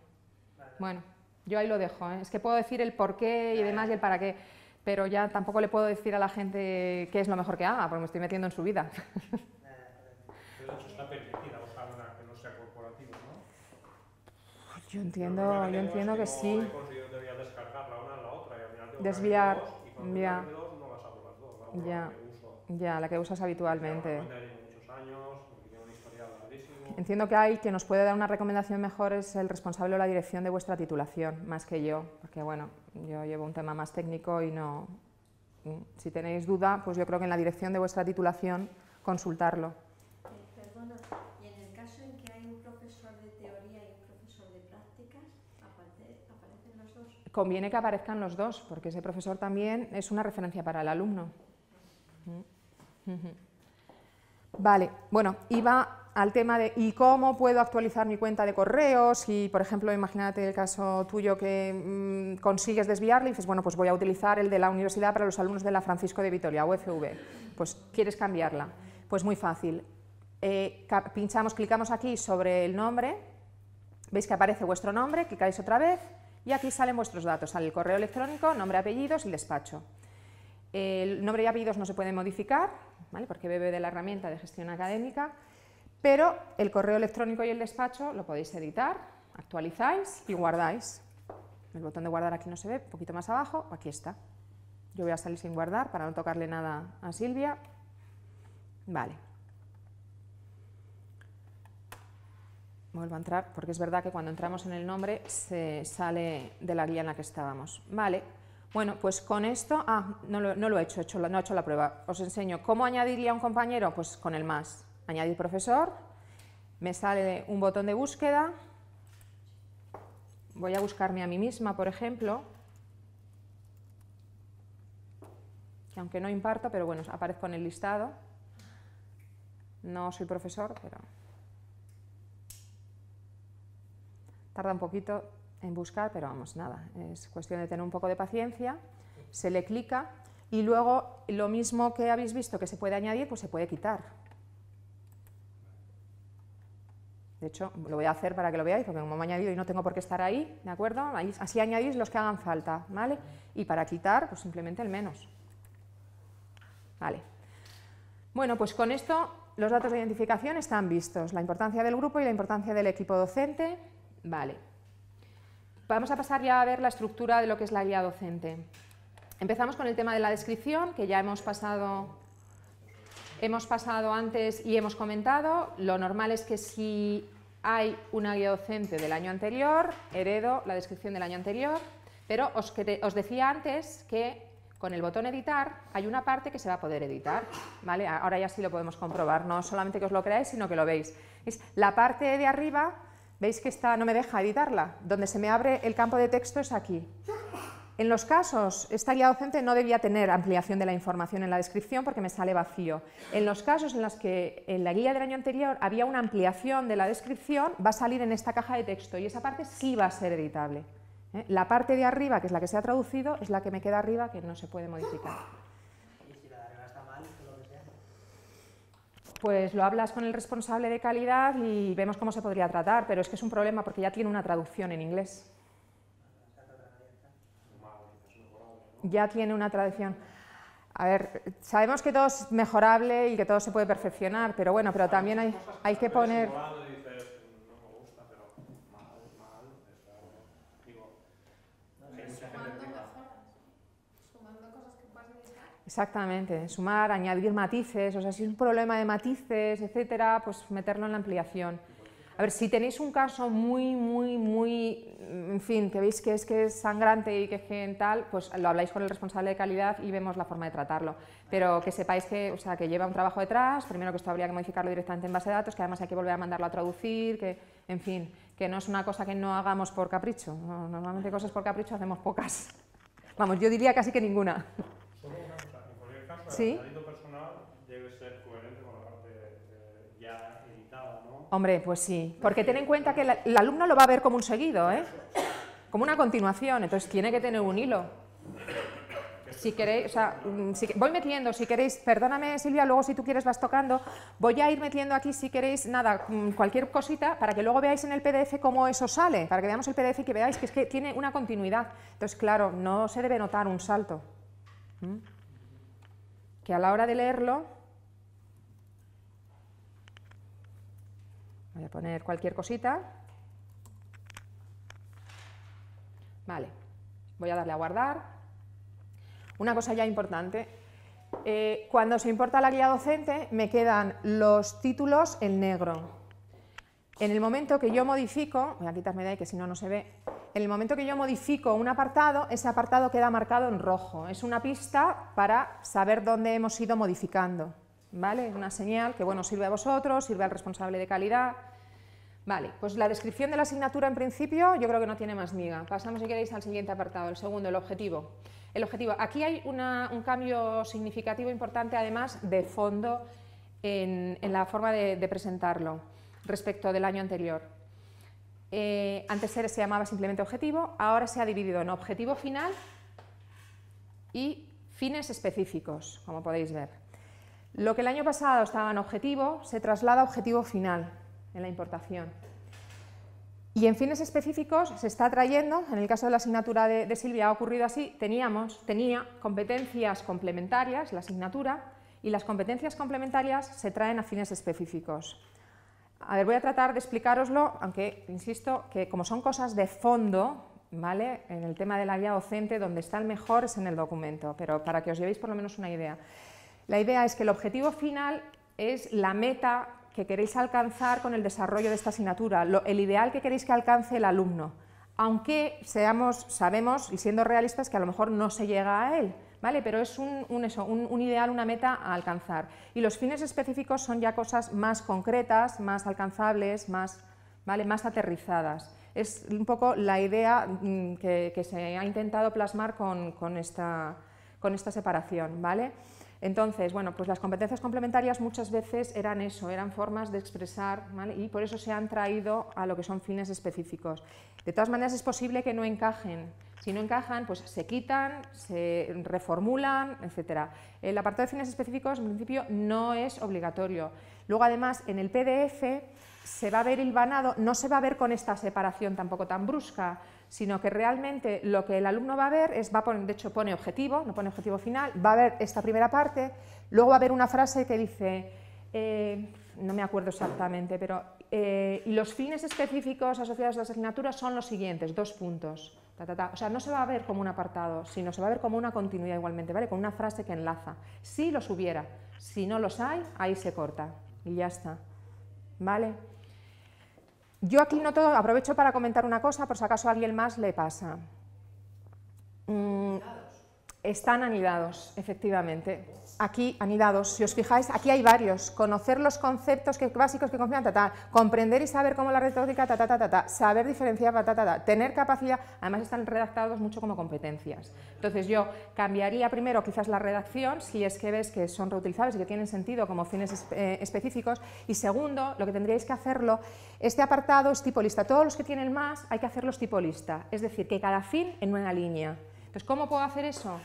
Bueno, yo ahí lo dejo. ¿eh? Es que puedo decir el por qué y demás y el para qué, pero ya tampoco le puedo decir a la gente qué es lo mejor que haga, porque me estoy metiendo en su vida. Yo entiendo, yo entiendo que, sí. Desviar Desviar ya. la que usas habitualmente. Entiendo que hay que nos puede dar una recomendación mejor es el responsable o la dirección de vuestra titulación, más que yo, porque bueno, yo llevo un tema más técnico y no... Mm, si tenéis duda, pues yo creo que en la dirección de vuestra titulación consultarlo. conviene que aparezcan los dos, porque ese profesor también es una referencia para el alumno. Vale, bueno, iba al tema de ¿y cómo puedo actualizar mi cuenta de correos Si, por ejemplo, imagínate el caso tuyo que mm, consigues desviarla y dices, bueno, pues voy a utilizar el de la universidad para los alumnos de la Francisco de Vitoria, UFV. Pues quieres cambiarla. Pues muy fácil. Eh, pinchamos, clicamos aquí sobre el nombre, veis que aparece vuestro nombre, clicáis otra vez y aquí salen vuestros datos, el correo electrónico, nombre, apellidos y despacho. El nombre y apellidos no se pueden modificar, porque bebe de la herramienta de gestión académica, pero el correo electrónico y el despacho lo podéis editar, actualizáis y guardáis. El botón de guardar aquí no se ve, un poquito más abajo, aquí está. Yo voy a salir sin guardar para no tocarle nada a Silvia. Vale. vuelvo a entrar, porque es verdad que cuando entramos en el nombre se sale de la guía en la que estábamos. Vale, bueno, pues con esto, ah, no lo, he hecho, no he hecho la prueba, os enseño cómo añadiría un compañero, pues con el más, añadir profesor, me sale un botón de búsqueda, voy a buscarme a mí misma, por ejemplo, que aunque no imparto, pero bueno, aparezco en el listado, no soy profesor, pero Tarda un poquito en buscar, pero vamos, nada, es cuestión de tener un poco de paciencia, se le clica y luego lo mismo que habéis visto que se puede añadir, pues se puede quitar. De hecho, lo voy a hacer para que lo veáis, porque como me he añadido y no tengo por qué estar ahí, ¿de acuerdo? así añadís los que hagan falta, ¿vale? Y para quitar, pues simplemente el menos. Vale. Bueno, pues con esto los datos de identificación están vistos, la importancia del grupo y la importancia del equipo docente, Vale. Vamos a pasar ya a ver la estructura de lo que es la guía docente. Empezamos con el tema de la descripción, que ya hemos pasado, hemos pasado antes y hemos comentado. Lo normal es que si hay una guía docente del año anterior, heredo la descripción del año anterior, pero os, decía antes que con el botón editar hay una parte que se va a poder editar, ¿vale? Ahora ya sí lo podemos comprobar, no solamente que os lo creáis, sino que lo veis. Es la parte de arriba ¿Veis que esta no me deja editarla? Donde se me abre el campo de texto es aquí. En los casos, esta guía docente no debía tener ampliación de la información en la descripción porque me sale vacío. En los casos en los que en la guía del año anterior había una ampliación de la descripción, va a salir en esta caja de texto y esa parte sí va a ser editable. ¿eh? La parte de arriba, que es la que se ha traducido, es la que me queda arriba que no se puede modificar. pues lo hablas con el responsable de calidad y vemos cómo se podría tratar, pero es que es un problema porque ya tiene una traducción en inglés. Ya tiene una traducción. A ver, sabemos que todo es mejorable y que todo se puede perfeccionar, pero bueno, pero también hay, hay que poner... Exactamente, sumar, añadir matices, o sea, si es un problema de matices, etcétera, pues meterlo en la ampliación. A ver, si tenéis un caso muy, muy, muy, en fin, que veis que es que es sangrante y que es genital, tal, pues lo habláis con el responsable de calidad y vemos la forma de tratarlo. Pero que sepáis que, o sea, que lleva un trabajo detrás, primero que esto habría que modificarlo directamente en base de datos, que además hay que volver a mandarlo a traducir, que, en fin, que no es una cosa que no hagamos por capricho. normalmente cosas por capricho hacemos pocas. Vamos, yo diría casi que ninguna. ¿Sí? personal debe ser coherente con la parte ya editada, ¿no? Hombre, pues sí, porque ten en cuenta que la alumna alumno lo va a ver como un seguido, ¿eh? como una continuación, entonces tiene que tener un hilo. Si queréis, mm, voy metiendo, si queréis, perdóname Silvia, luego si tú quieres vas tocando, voy a ir metiendo aquí, si queréis, nada, mm, cualquier cosita, para que luego veáis en el PDF cómo eso sale, para que veamos el PDF y que veáis que es que tiene una continuidad. Entonces, claro, no se debe notar un salto. ¿Mm? que a la hora de leerlo, voy a poner cualquier cosita, vale, voy a darle a guardar. Una cosa ya importante, eh, cuando se importa la guía docente me quedan los títulos en negro. En el momento que yo modifico, voy a quitarme de ahí que si no no se ve, en el momento que yo modifico un apartado, ese apartado queda marcado en rojo. Es una pista para saber dónde hemos ido modificando. ¿Vale? Una señal que bueno, sirve a vosotros, sirve al responsable de calidad. Vale, pues la descripción de la asignatura en principio yo creo que no tiene más miga. Pasamos si queréis al siguiente apartado, el segundo, el objetivo. El objetivo. Aquí hay un cambio significativo importante además de fondo en, la forma de presentarlo respecto del año anterior. Eh, antes se llamaba simplemente objetivo, ahora se ha dividido en objetivo final y fines específicos, como podéis ver. Lo que el año pasado estaba en objetivo se traslada a objetivo final en la importación. Y en fines específicos se está trayendo, en el caso de la asignatura de, de Silvia ha ocurrido así, teníamos, tenía competencias complementarias, la asignatura, y las competencias complementarias se traen a fines específicos. A ver, voy a tratar de explicároslo, aunque insisto que como son cosas de fondo, ¿vale? En el tema del área docente, donde está el mejor es en el documento, pero para que os llevéis por lo menos una idea. La idea es que el objetivo final es la meta que queréis alcanzar con el desarrollo de esta asignatura, el ideal que queréis que alcance el alumno, aunque seamos, sabemos y siendo realistas que a lo mejor no se llega a él, ¿vale? Pero es un, ideal, una meta a alcanzar. Y los fines específicos son ya cosas más concretas, más alcanzables, más, ¿vale? más aterrizadas. Es un poco la idea mm, que, se ha intentado plasmar con, esta, con esta separación, ¿vale? Entonces, bueno, pues las competencias complementarias muchas veces eran eso, eran formas de expresar, y por eso se han traído a lo que son fines específicos. De todas maneras, es posible que no encajen, si no encajan, pues se quitan, se reformulan, etc. El apartado de fines específicos, en principio, no es obligatorio. Luego, además, en el PDF se va a ver hilvanado, no se va a ver con esta separación tampoco tan brusca, sino que realmente lo que el alumno va a ver es, va poner, de hecho pone objetivo, no pone objetivo final, va a ver esta primera parte, luego va a ver una frase que dice, eh, no me acuerdo exactamente, pero eh, los fines específicos asociados a las asignaturas son los siguientes, dos puntos. O sea, no se va a ver como un apartado, sino se va a ver como una continuidad igualmente, ¿vale? Con una frase que enlaza. Si los hubiera, si no los hay, ahí se corta y ya está, ¿vale? Yo aquí noto, aprovecho para comentar una cosa, por si acaso a alguien más le pasa. Mm, están anidados, efectivamente. Aquí, anidados, si os fijáis, aquí hay varios. Conocer los conceptos básicos que confían, ta, comprender y saber cómo la retórica, ta, ta, saber diferenciar, ta, ta, tener capacidad. Además, están redactados mucho como competencias. Entonces, yo cambiaría primero quizás la redacción, si es que ves que son reutilizables y que tienen sentido como fines eh, específicos. Y segundo, lo que tendríais que hacerlo, este apartado es tipo lista. Todos los que tienen más hay que hacerlos tipo lista. Es decir, que cada fin en una línea. Pues ¿cómo puedo hacer eso?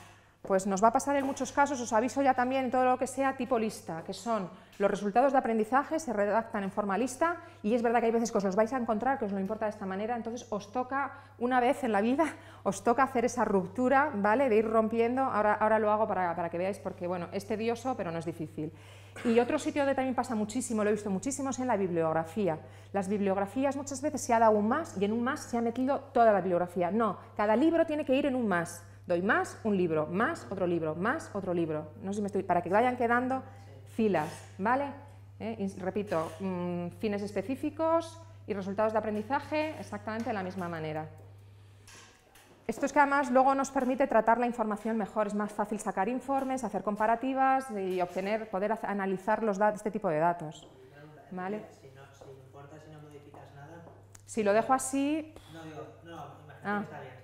pues nos va a pasar en muchos casos, os aviso ya también todo lo que sea tipo lista, que son los resultados de aprendizaje, se redactan en forma lista y es verdad que hay veces que os los vais a encontrar, que os no importa de esta manera, entonces os toca, una vez en la vida, *laughs* os toca hacer esa ruptura, ¿vale? De ir rompiendo, ahora, ahora lo hago para, para que veáis, porque bueno, es tedioso, pero no es difícil. Y otro sitio donde también pasa muchísimo, lo he visto muchísimo, es en la bibliografía. Las bibliografías muchas veces se ha dado un más y en un más se ha metido toda la bibliografía. No, cada libro tiene que ir en un más. Doy más, un libro, más, otro libro, más, otro libro. No sé si me estoy... Para que vayan quedando filas, ¿vale? Eh, repito, mm, fines específicos y resultados de aprendizaje exactamente de la misma manera. Esto es que además luego nos permite tratar la información mejor, es más fácil sacar informes, hacer comparativas y obtener, poder analizar los este tipo de datos. ¿Vale? Si no, si importa, si no modificas nada. Si lo dejo así... No, digo, no, imagínate ah. está bien.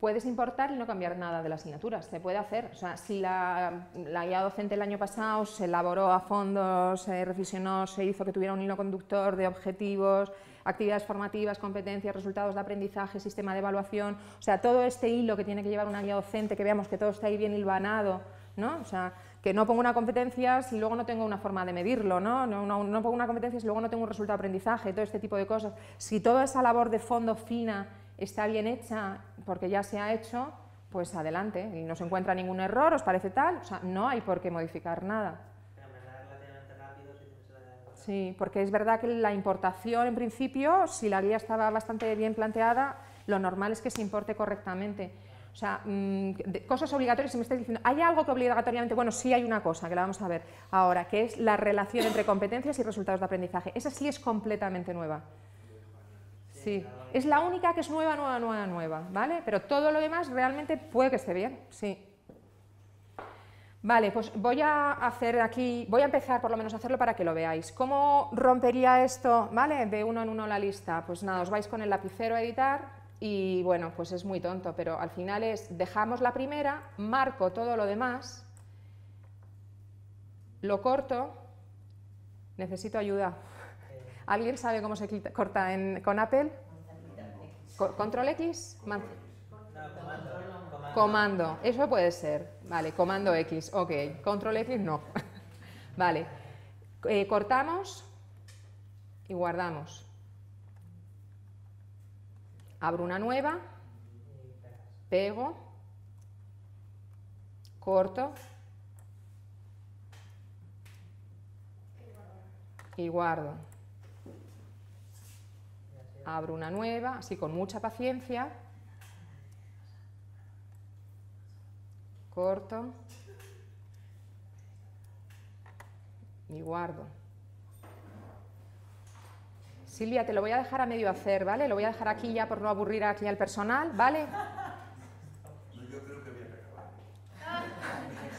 Puedes importar y no cambiar nada de las asignaturas, se puede hacer. sea, si la, guía docente el año pasado se elaboró a fondo, se reflexionó, se hizo que tuviera un hilo conductor de objetivos, actividades formativas, competencias, resultados de aprendizaje, sistema de evaluación, o sea, todo este hilo que tiene que llevar una guía docente, que veamos que todo está ahí bien hilvanado, ¿no? sea, que no pongo una competencia si luego no tengo una forma de medirlo, ¿no? No, no, no pongo una competencia si luego no tengo un resultado de aprendizaje, todo este tipo de cosas. Si toda esa labor de fondo fina está bien hecha porque ya se ha hecho, pues adelante. Y no se encuentra ningún error, os parece tal, o sea, no hay por qué modificar nada. Sí, porque es verdad que la importación, en principio, si la guía estaba bastante bien planteada, lo normal es que se importe correctamente. O sea, mm, cosas obligatorias, si me estáis diciendo, ¿hay algo que obligatoriamente? Bueno, sí hay una cosa, que la vamos a ver ahora, que es la relación entre competencias y resultados de aprendizaje. Esa sí es completamente nueva. Sí, es la única que es nueva, nueva, nueva, nueva, ¿vale? Pero todo lo demás realmente puede que esté bien, sí. Vale, pues voy a hacer aquí, voy a empezar por lo menos a hacerlo para que lo veáis. ¿Cómo rompería esto, vale? De uno en uno la lista. Pues nada, os vais con el lapicero a editar y bueno, pues es muy tonto, pero al final es dejamos la primera, marco todo lo demás, lo corto, necesito ayuda. ¿Alguien sabe cómo se corta con Apple? ¿Control X? comando. Eso puede ser. Vale, comando X. Ok. Control X no. *laughs* vale. Eh, cortamos y guardamos. Abro una nueva. Pego. Corto. Y guardo abro una nueva, así con mucha paciencia, corto y guardo. Silvia, te lo voy a dejar a medio hacer, ¿vale? Lo voy a dejar aquí ya por no aburrir aquí al personal, ¿vale?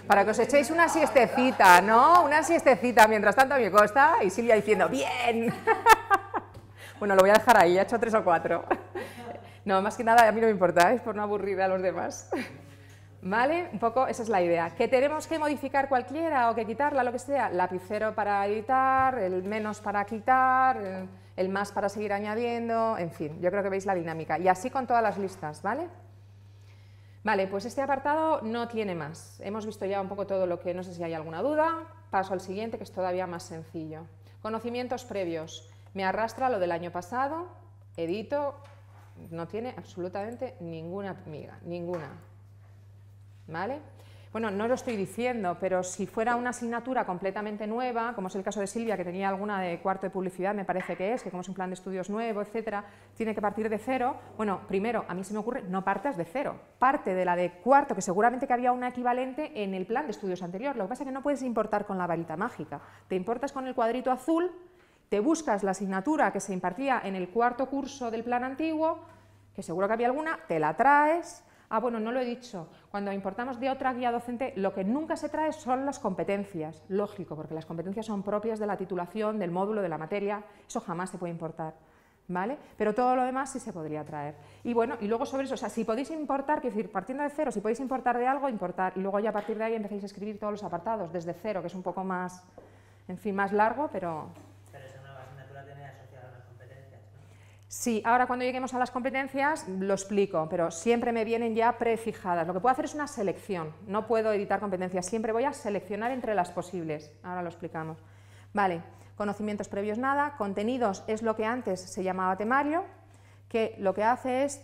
para que os echéis una siestecita, ¿no? Una siestecita mientras tanto a mi costa y Silvia diciendo, bien. Bueno, lo voy a dejar ahí, ya he hecho tres o cuatro. *laughs* No, más que nada, a mí no me importa, es por no aburrir a los demás. *laughs* ¿Vale? Un poco esa es la idea. ¿Que tenemos que modificar cualquiera o que quitarla, lo que sea? Lapicero para editar, el menos para quitar, el más para seguir añadiendo, en fin, yo creo que veis la dinámica. Y así con todas las listas, ¿vale? Vale, pues este apartado no tiene más. Hemos visto ya un poco todo lo que, no sé si hay alguna duda. Paso al siguiente, que es todavía más sencillo. Conocimientos previos. Me arrastra lo del año pasado, edito, no tiene absolutamente ninguna miga, ninguna. ¿Vale? Bueno, no lo estoy diciendo, pero si fuera una asignatura completamente nueva, como es el caso de Silvia, que tenía alguna de cuarto de publicidad, me parece que es, que como es un plan de estudios nuevo, etcétera, tiene que partir de cero. Bueno, primero, a mí se me ocurre, no partas de cero, parte de la de cuarto, que seguramente que había una equivalente en el plan de estudios anterior. Lo que pasa es que no puedes importar con la varita mágica, te importas con el cuadrito azul te buscas la asignatura que se impartía en el cuarto curso del plan antiguo, que seguro que había alguna, te la traes. Ah, bueno, no lo he dicho. Cuando importamos de otra guía docente, lo que nunca se trae son las competencias. Lógico, porque las competencias son propias de la titulación, del módulo, de la materia. Eso jamás se puede importar. ¿Vale? Pero todo lo demás sí se podría traer. Y bueno, y luego sobre eso, o sea, si podéis importar, quiero decir, partiendo de cero, si podéis importar de algo, importar, y luego ya a partir de ahí empezáis a escribir todos los apartados, desde cero, que es un poco más, en fin, más largo, pero, Sí, ahora cuando lleguemos a las competencias lo explico, pero siempre me vienen ya prefijadas. Lo que puedo hacer es una selección, no puedo editar competencias, siempre voy a seleccionar entre las posibles. Ahora lo explicamos. Vale, conocimientos previos nada, contenidos es lo que antes se llamaba temario, que lo que hace es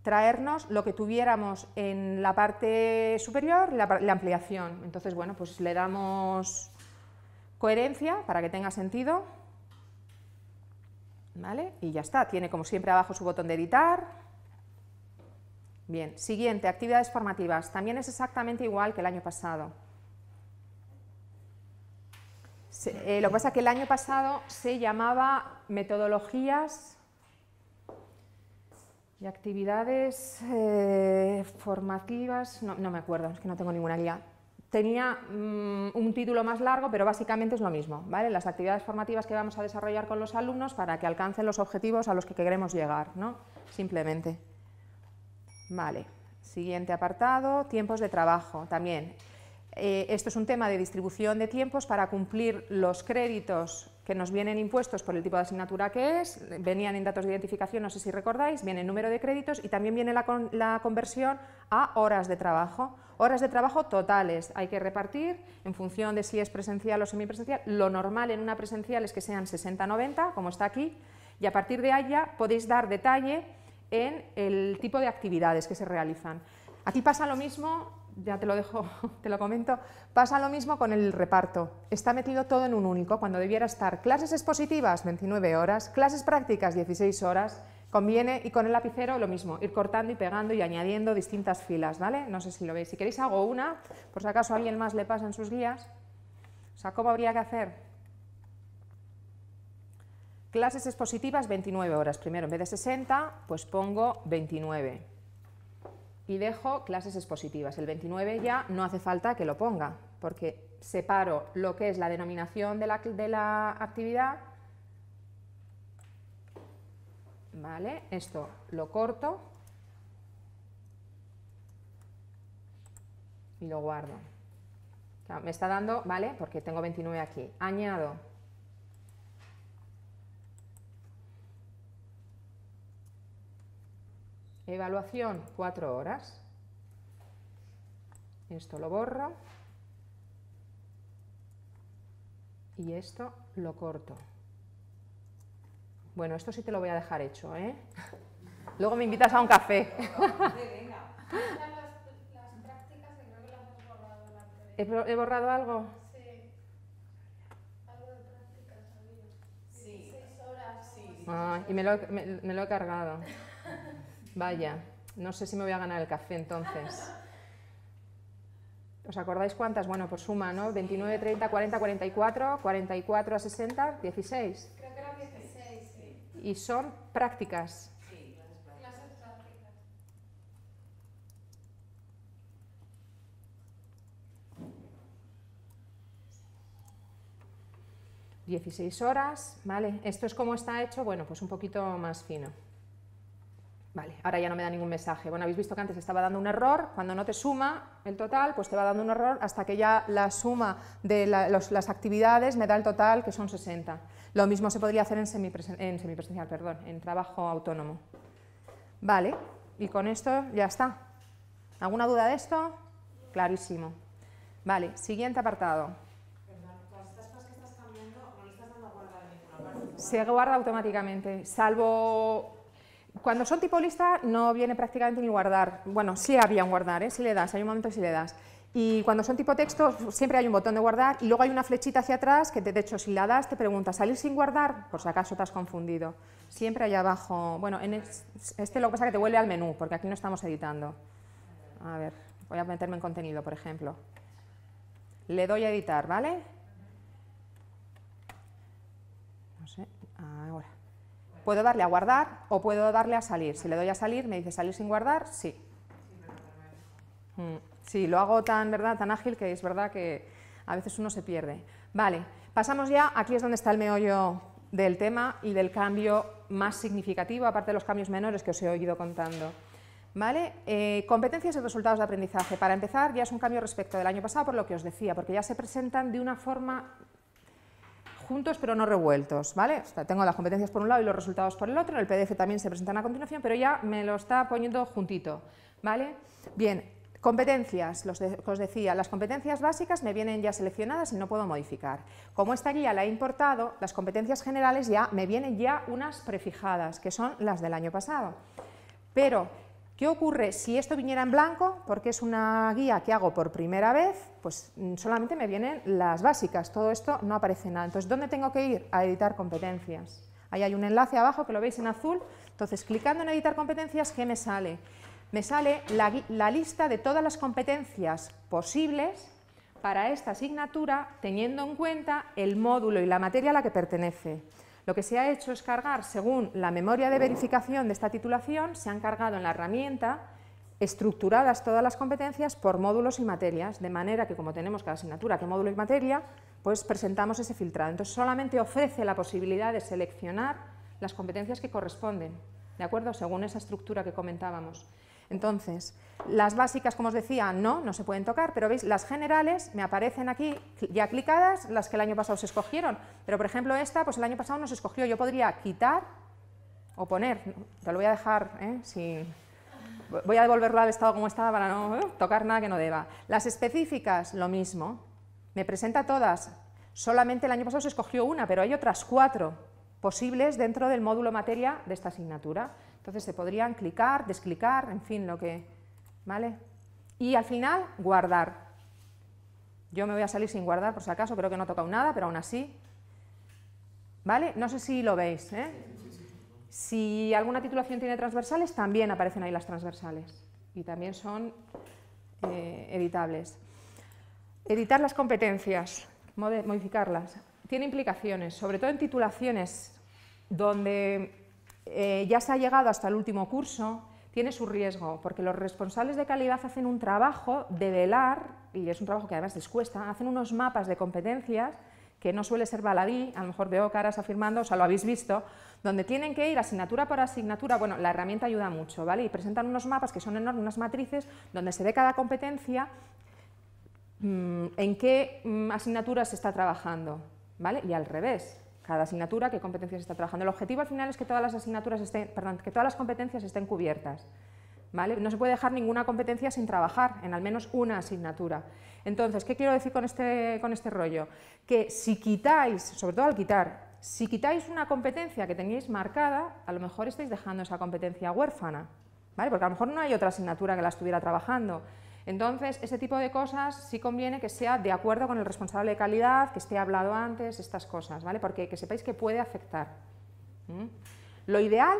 traernos lo que tuviéramos en la parte superior, la, la ampliación. Entonces, bueno, pues le damos coherencia para que tenga sentido y ya está, tiene como siempre abajo su botón de editar. Bien, siguiente, actividades formativas. También es exactamente igual que el año pasado. Eh, lo que pasa es que el año pasado se llamaba metodologías y actividades eh, formativas, no me acuerdo, es que no tengo ninguna guía, tenía mm, un título más largo, pero básicamente es lo mismo, ¿vale? Las actividades formativas que vamos a desarrollar con los alumnos para que alcancen los objetivos a los que queremos llegar, ¿no? Simplemente. Vale, siguiente apartado, tiempos de trabajo, también. Eh, esto es un tema de distribución de tiempos para cumplir los créditos que nos vienen impuestos por el tipo de asignatura que es, venían en datos de identificación, no sé si recordáis, viene el número de créditos y también viene la, conversión a horas de trabajo. Horas de trabajo totales, hay que repartir en función de si es presencial o semipresencial. Lo normal en una presencial es que sean 60-90, como está aquí, y a partir de allá podéis dar detalle en el tipo de actividades que se realizan. Aquí pasa lo mismo ya te lo dejo, *laughs* te lo comento, pasa lo mismo con el reparto. Está metido todo en un único, cuando debiera estar clases expositivas 29 horas, clases prácticas 16 horas, conviene, y con el lapicero lo mismo, ir cortando y pegando y añadiendo distintas filas, ¿vale? No sé si lo veis. Si queréis hago una, por si acaso a alguien más le pasa en sus guías. O sea, ¿cómo habría que hacer? Clases expositivas 29 horas. Primero, en vez de 60, pues pongo 29 y dejo clases expositivas. El 29 ya no hace falta que lo ponga, porque separo lo que es la denominación de la, de la actividad. ¿Vale? Esto lo corto y lo guardo. Me está dando, ¿vale? Porque tengo 29 aquí. Añado Evaluación, cuatro horas. Esto lo borro. Y esto lo corto. Bueno, esto sí te lo voy a dejar hecho, ¿eh? *laughs* Luego me invitas a un café. ¿He, borrado algo? Sí. Algo de prácticas, Sí. Ah, y me lo, me lo he cargado. Vaya, no sé si me voy a ganar el café entonces. ¿Os acordáis cuántas? Bueno, por pues suma, ¿no? 29, 30, 40, 44, 44 a 60, 16. Creo que eran 16, sí. Y son prácticas. Sí, las prácticas. 16 horas, ¿vale? Esto es como está hecho, bueno, pues un poquito más fino. Vale, ahora ya no me da ningún mensaje. Bueno, habéis visto que antes estaba dando un error, cuando no te suma el total, pues te va dando un error hasta que ya la suma de las actividades me da el total, que son 60. Lo mismo se podría hacer en, en semipresencial, perdón, en trabajo autónomo. Vale, y con esto ya está. ¿Alguna duda de esto? Clarísimo. Vale, siguiente apartado. Se guarda automáticamente, salvo cuando son tipo lista no viene prácticamente ni guardar. Bueno, sí había un guardar, ¿eh? si le das, hay un momento que si le das. Y cuando son tipo texto, siempre hay un botón de guardar y luego hay una flechita hacia atrás que, de hecho, si la das, te pregunta, ¿salir sin guardar? Por si acaso te has confundido. Siempre hay abajo, bueno, en este lo que pasa es que te vuelve al menú, porque aquí no estamos editando. A ver, voy a meterme en contenido, por ejemplo. Le doy a editar, ¿vale? Puedo darle a guardar o puedo darle a salir. Si le doy a salir, me dice salir sin guardar, sí. Mm, sí, lo hago tan, ¿verdad? tan ágil que es verdad que a veces uno se pierde. Vale, pasamos ya, aquí es donde está el meollo del tema y del cambio más significativo, aparte de los cambios menores que os he oído contando. ¿Vale? Eh, competencias y resultados de aprendizaje. Para empezar, ya es un cambio respecto del año pasado, por lo que os decía, porque ya se presentan de una forma juntos pero no revueltos, ¿vale? tengo las competencias por un lado y los resultados por el otro, el PDF también se presentan a continuación, pero ya me lo está poniendo juntito, ¿vale? Bien, competencias, los os decía, las competencias básicas me vienen ya seleccionadas y no puedo modificar. Como esta guía la he importado, las competencias generales ya me vienen ya unas prefijadas, que son las del año pasado. Pero ¿Qué ocurre si esto viniera en blanco? Porque es una guía que hago por primera vez, pues mm, solamente me vienen las básicas, todo esto no aparece nada. Entonces, ¿dónde tengo que ir? A editar competencias. Ahí hay un enlace abajo que lo veis en azul, entonces clicando en editar competencias, ¿qué me sale? Me sale la, la lista de todas las competencias posibles para esta asignatura, teniendo en cuenta el módulo y la materia a la que pertenece. Lo que se ha hecho es cargar, según la memoria de verificación de esta titulación, se han cargado en la herramienta estructuradas todas las competencias por módulos y materias, de manera que como tenemos cada asignatura que módulo y materia, pues presentamos ese filtrado. Entonces solamente ofrece la posibilidad de seleccionar las competencias que corresponden, ¿de acuerdo? Según esa estructura que comentábamos. Entonces, las básicas, como os decía, no, no se pueden tocar, pero veis, las generales me aparecen aquí ya clicadas, las que el año pasado se escogieron, pero por ejemplo esta, pues el año pasado no se escogió, yo podría quitar o poner, te lo voy a dejar, ¿eh? voy a devolverlo al estado como estaba para no ¿eh? tocar nada que no deba. Las específicas, lo mismo, me presenta todas, solamente el año pasado se escogió una, pero hay otras cuatro posibles dentro del módulo materia de esta asignatura. Entonces se podrían clicar, desclicar, en fin, lo que... ¿Vale? Y al final, guardar. Yo me voy a salir sin guardar por si acaso, creo que no he tocado nada, pero aún así. ¿Vale? No sé si lo veis. ¿eh? Si alguna titulación tiene transversales, también aparecen ahí las transversales. Y también son eh, editables. Editar las competencias, modificarlas. Tiene implicaciones, sobre todo en titulaciones donde eh, ya se ha llegado hasta el último curso, tiene su riesgo, porque los responsables de calidad hacen un trabajo de velar, y es un trabajo que además les cuesta, hacen unos mapas de competencias que no suele ser baladí, a lo mejor veo caras afirmando, o sea, lo habéis visto, donde tienen que ir asignatura por asignatura, bueno, la herramienta ayuda mucho, ¿vale? Y presentan unos mapas que son enormes, unas matrices, donde se ve cada competencia, mm, en qué mm, asignatura se está trabajando, ¿vale? Y al revés, cada asignatura, qué competencias está trabajando. El objetivo al final es que todas las asignaturas estén, perdón, que todas las competencias estén cubiertas. ¿Vale? No se puede dejar ninguna competencia sin trabajar en al menos una asignatura. Entonces, ¿qué quiero decir con este, con este rollo? Que si quitáis, sobre todo al quitar, si quitáis una competencia que teníais marcada, a lo mejor estáis dejando esa competencia huérfana, ¿vale? Porque a lo mejor no hay otra asignatura que la estuviera trabajando. Entonces, ese tipo de cosas sí conviene que sea de acuerdo con el responsable de calidad, que esté hablado antes, estas cosas, ¿vale? Porque que sepáis que puede afectar. Lo ideal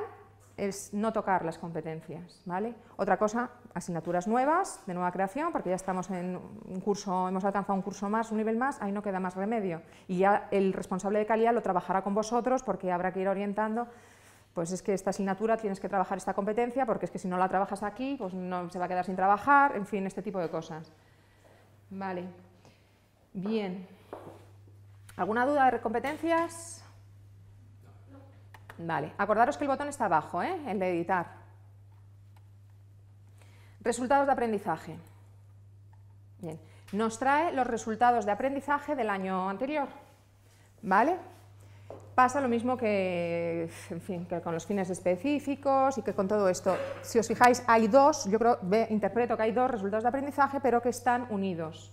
es no tocar las competencias, ¿vale? Otra cosa, asignaturas nuevas, de nueva creación, porque ya estamos en un curso, hemos alcanzado un curso más, un nivel más, ahí no queda más remedio. Y ya el responsable de calidad lo trabajará con vosotros porque habrá que ir orientando pues es que esta asignatura tienes que trabajar esta competencia porque es que si no la trabajas aquí, pues no se va a quedar sin trabajar, en fin, este tipo de cosas. Vale. Bien. ¿Alguna duda de competencias? Vale. Acordaros que el botón está abajo, ¿eh? el de editar. Resultados de aprendizaje. Bien. Nos trae los resultados de aprendizaje del año anterior. ¿Vale? Pasa lo mismo que, con los fines específicos y que con todo esto. Si os fijáis, hay dos, yo creo, interpreto que hay dos resultados de aprendizaje, pero que están unidos.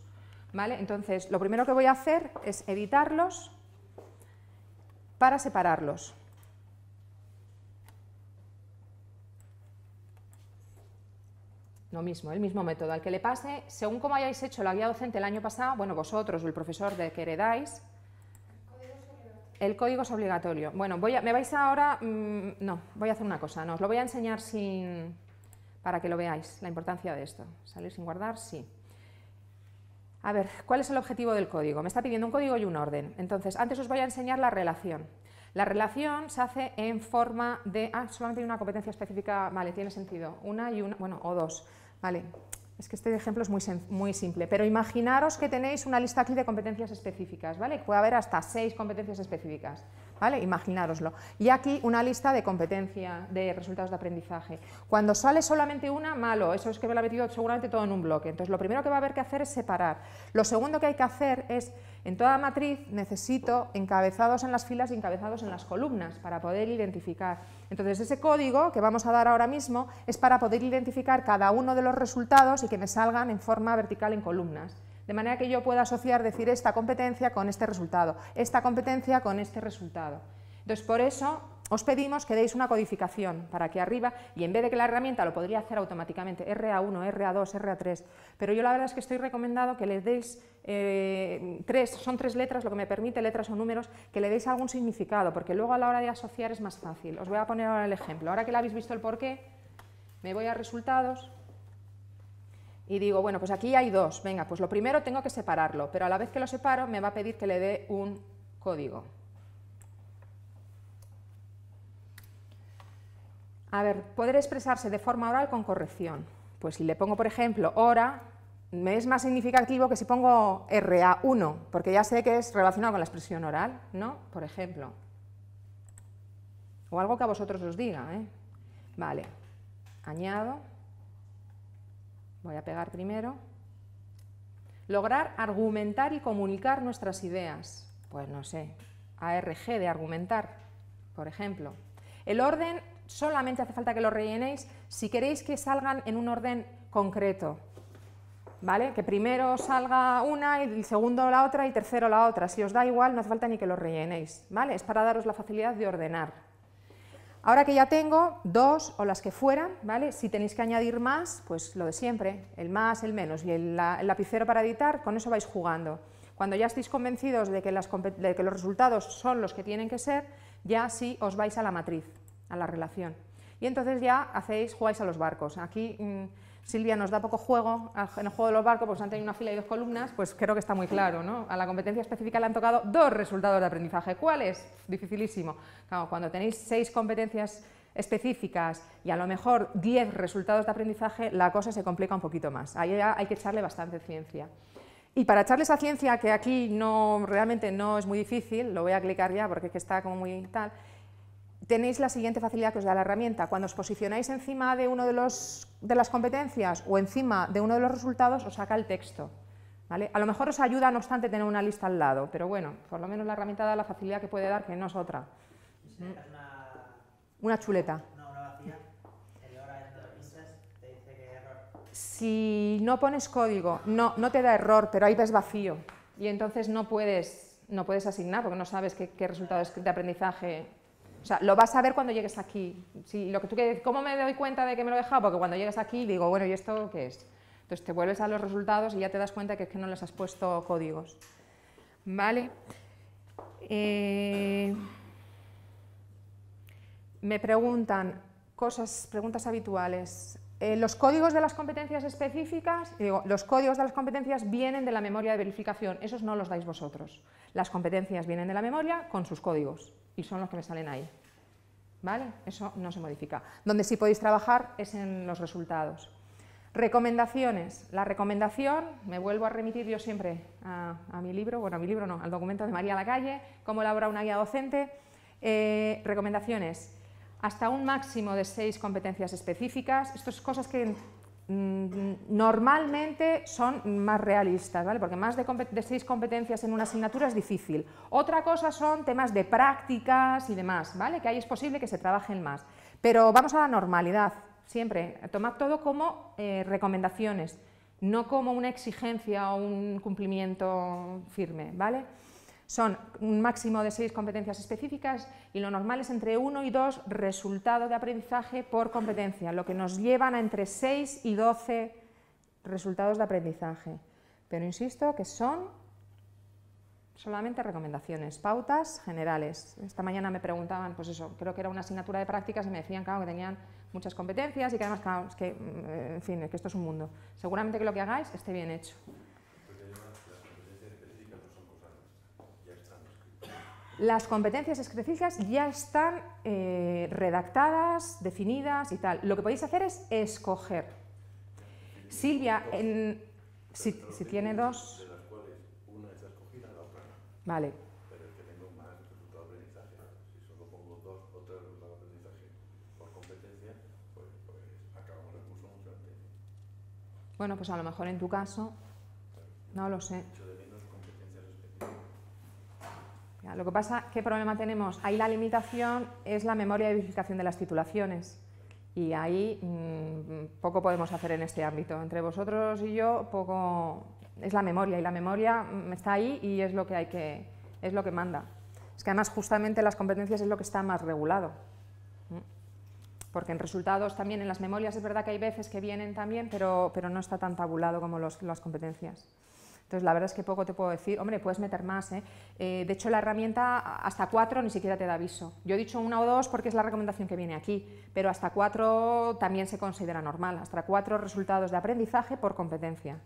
¿vale? Entonces, lo primero que voy a hacer es editarlos para separarlos. Lo mismo, el mismo método. Al que le pase, según como hayáis hecho la guía docente el año pasado, bueno, vosotros o el profesor de que heredáis, el código es obligatorio. Bueno, voy a, me vais ahora... Mm, no, voy a hacer una cosa. No, os lo voy a enseñar sin... para que lo veáis, la importancia de esto. Salir sin guardar, sí. A ver, ¿cuál es el objetivo del código? Me está pidiendo un código y un orden. Entonces, antes os voy a enseñar la relación. La relación se hace en forma de... Ah, solamente hay una competencia específica. Vale, tiene sentido. Una y una... Bueno, o dos. Vale, es que este ejemplo es muy, simple, pero imaginaros que tenéis una lista aquí de competencias específicas, ¿vale? Puede haber hasta seis competencias específicas. ¿vale? Imaginároslo. Y aquí una lista de competencia, de resultados de aprendizaje. Cuando sale solamente una, malo, eso es que me lo ha metido seguramente todo en un bloque. Entonces, lo primero que va a haber que hacer es separar. Lo segundo que hay que hacer es, en toda matriz necesito encabezados en las filas y encabezados en las columnas para poder identificar. Entonces, ese código que vamos a dar ahora mismo es para poder identificar cada uno de los resultados y que me salgan en forma vertical en columnas. De manera que yo pueda asociar, decir, esta competencia con este resultado, esta competencia con este resultado. Entonces, por eso os pedimos que deis una codificación para que arriba, y en vez de que la herramienta lo podría hacer automáticamente, RA1, RA2, RA3, pero yo la verdad es que estoy recomendado que le deis eh, tres, son tres letras, lo que me permite, letras o números, que le deis algún significado, porque luego a la hora de asociar es más fácil. Os voy a poner ahora el ejemplo. Ahora que la habéis visto el porqué, me voy a resultados, y digo, bueno, pues aquí hay dos, venga, pues lo primero tengo que separarlo, pero a la vez que lo separo me va a pedir que le dé un código. A ver, poder expresarse de forma oral con corrección. Pues si le pongo, por ejemplo, hora, me es más significativo que si pongo RA1, porque ya sé que es relacionado con la expresión oral, ¿no? Por ejemplo. O algo que a vosotros os diga, ¿eh? Vale, añado. Voy a pegar primero. Lograr argumentar y comunicar nuestras ideas. Pues no sé, ARG de argumentar, por ejemplo. El orden solamente hace falta que lo rellenéis si queréis que salgan en un orden concreto. ¿Vale? Que primero salga una, y el segundo la otra y tercero la otra. Si os da igual, no hace falta ni que lo rellenéis. ¿Vale? Es para daros la facilidad de ordenar. Ahora que ya tengo dos o las que fueran, ¿vale? Si tenéis que añadir más, pues lo de siempre, el más, el menos y el, lapicero para editar, con eso vais jugando. Cuando ya estéis convencidos de que, los resultados son los que tienen que ser, ya sí os vais a la matriz, a la relación. Y entonces ya hacéis, jugáis a los barcos. Aquí mm, Silvia nos da poco juego en el juego de los barcos pues han tenido una fila y dos columnas, pues creo que está muy claro. ¿no? A la competencia específica le han tocado dos resultados de aprendizaje. ¿Cuál es? Dificilísimo. cuando tenéis seis competencias específicas y a lo mejor diez resultados de aprendizaje, la cosa se complica un poquito más. Ahí hay que echarle bastante ciencia. Y para echarle esa ciencia, que aquí no, realmente no es muy difícil, lo voy a clicar ya porque está como muy tal, tenéis la siguiente facilidad que os da la herramienta. Cuando os posicionáis encima de uno de, los, de las competencias o encima de uno de los resultados, os saca el texto. ¿vale? A lo mejor os ayuda, no obstante, tener una lista al lado, pero bueno, por lo menos la herramienta da la facilidad que puede dar, que no es otra. una... chuleta. Si no pones código, no, no te da error, pero ahí ves vacío. Y entonces no puedes, no puedes asignar porque no sabes qué, qué resultado de aprendizaje o sea, lo vas a ver cuando llegues aquí. Si lo que tú quieres, ¿Cómo me doy cuenta de que me lo he dejado? Porque cuando llegas aquí digo, bueno, ¿y esto qué es? Entonces te vuelves a los resultados y ya te das cuenta que es que no les has puesto códigos. ¿Vale? Eh, me preguntan cosas, preguntas habituales. Eh, los códigos de las competencias específicas, los códigos de las competencias vienen de la memoria de verificación, esos no los dais vosotros. Las competencias vienen de la memoria con sus códigos y son los que me salen ahí. ¿Vale? Eso no se modifica. Donde sí podéis trabajar es en los resultados. Recomendaciones. La recomendación, me vuelvo a remitir yo siempre a, mi libro, bueno, a mi libro no, al documento de María Lacalle, cómo elabora una guía docente. Eh, recomendaciones hasta un máximo de seis competencias específicas. Estas cosas que mm, normalmente son más realistas, ¿vale? porque más de, seis competencias en una asignatura es difícil. Otra cosa son temas de prácticas y demás, ¿vale? que ahí es posible que se trabajen más. Pero vamos a la normalidad, siempre. Tomad todo como eh, recomendaciones, no como una exigencia o un cumplimiento firme. ¿vale? Son un máximo de seis competencias específicas y lo normal es entre uno y dos resultados de aprendizaje por competencia, lo que nos llevan a entre seis y doce resultados de aprendizaje. Pero insisto que son solamente recomendaciones, pautas generales. Esta mañana me preguntaban, pues eso, creo que era una asignatura de prácticas y me decían, que tenían muchas competencias y que además, claro, que, mm, eh, en fin, que esto es un mundo. Seguramente que lo que hagáis esté bien hecho. Las competencias específicas ya están eh, redactadas, definidas y tal. Lo que podéis hacer es escoger. Silvia, si, tiene dos... De las cuales una la otra Vale. Pero el que tengo más resultado de aprendizaje, si solo pongo dos o tres resultados de aprendizaje por competencia, pues, pues acabamos el curso mucho antes. Bueno, pues a lo mejor en tu caso, no lo sé lo que pasa, ¿qué problema tenemos? Ahí la limitación es la memoria de verificación de las titulaciones. Y ahí mm, poco podemos hacer en este ámbito. Entre vosotros y yo, poco es la memoria. Y la memoria mm, está ahí y es lo que hay que, es lo que manda. Es que además justamente las competencias es lo que está más regulado. Mm. Porque en resultados también, en las memorias es verdad que hay veces que vienen también, pero, pero no está tan tabulado como los, las competencias. Entonces, la verdad es que poco te puedo decir, hombre, puedes meter más. ¿eh? Eh, de hecho, la herramienta hasta cuatro ni siquiera te da aviso. Yo he dicho una o dos porque es la recomendación que viene aquí, pero hasta cuatro también se considera normal, hasta cuatro resultados de aprendizaje por competencia.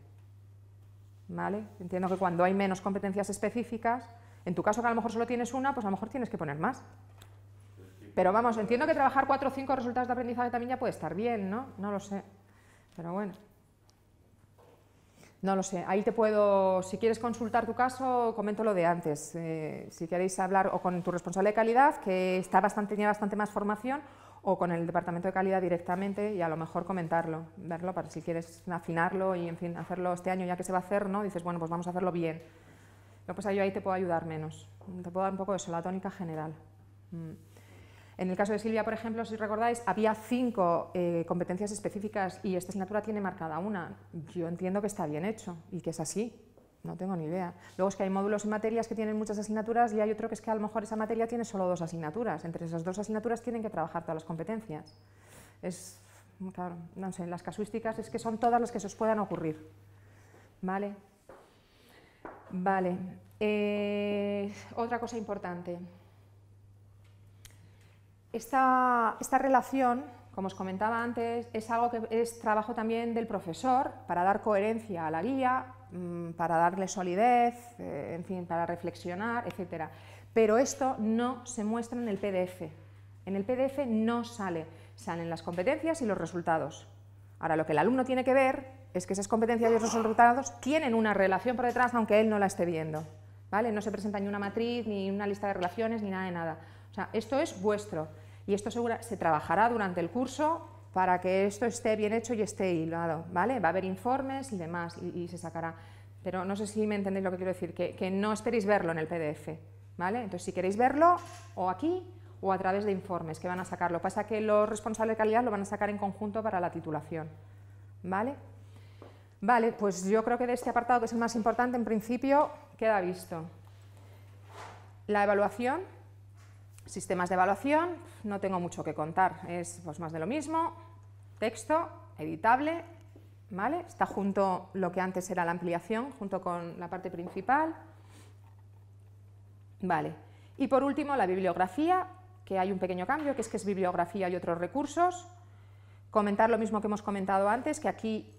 ¿Vale? Entiendo que cuando hay menos competencias específicas, en tu caso que a lo mejor solo tienes una, pues a lo mejor tienes que poner más. Pero vamos, entiendo que trabajar cuatro o cinco resultados de aprendizaje también ya puede estar bien, ¿no? No lo sé. Pero bueno. No lo sé, ahí te puedo, si quieres consultar tu caso, comento lo de antes. Eh, si queréis hablar o con tu responsable de calidad, que está bastante, tiene bastante más formación, o con el departamento de calidad directamente y a lo mejor comentarlo, verlo para si quieres afinarlo y en fin, hacerlo este año ya que se va a hacer, ¿no? Dices, bueno, pues vamos a hacerlo bien. Lo pues yo ahí te puedo ayudar menos, te puedo dar un poco de eso, la tónica general. Mm. En el caso de Silvia, por ejemplo, si recordáis, había cinco eh, competencias específicas y esta asignatura tiene marcada una. Yo entiendo que está bien hecho y que es así. No tengo ni idea. Luego es que hay módulos y materias que tienen muchas asignaturas y hay otro que es que a lo mejor esa materia tiene solo dos asignaturas. Entre esas dos asignaturas tienen que trabajar todas las competencias. Es, claro, no sé, las casuísticas es que son todas las que se os puedan ocurrir. ¿Vale? Vale. Eh, otra cosa importante. Esta, relación, como os comentaba antes, es algo que es trabajo también del profesor para dar coherencia a la guía, mm, para darle solidez, eh, en fin, para reflexionar, etc. Pero esto no se muestra en el PDF. En el PDF no sale, salen las competencias y los resultados. Ahora, lo que el alumno tiene que ver es que esas competencias y esos resultados tienen una relación por detrás, aunque él no la esté viendo. ¿vale? No se presenta ni una matriz, ni una lista de relaciones, ni nada de nada. O sea, esto es vuestro. Y esto se trabajará durante el curso para que esto esté bien hecho y esté hilado, ¿vale? Va a haber informes y demás y, se sacará. Pero no sé si me entendéis lo que quiero decir, que, no esperéis verlo en el PDF, ¿vale? Entonces, si queréis verlo, o aquí o a través de informes que van a sacarlo. pasa que los responsables de calidad lo van a sacar en conjunto para la titulación, ¿vale? Vale, pues yo creo que de este apartado, que es el más importante, en principio queda visto. La evaluación Sistemas de evaluación, no tengo mucho que contar, es pues, más de lo mismo, texto, editable, ¿vale? Está junto lo que antes era la ampliación, junto con la parte principal, ¿vale? Y por último, la bibliografía, que hay un pequeño cambio, que es que es bibliografía y otros recursos. Comentar lo mismo que hemos comentado antes, que aquí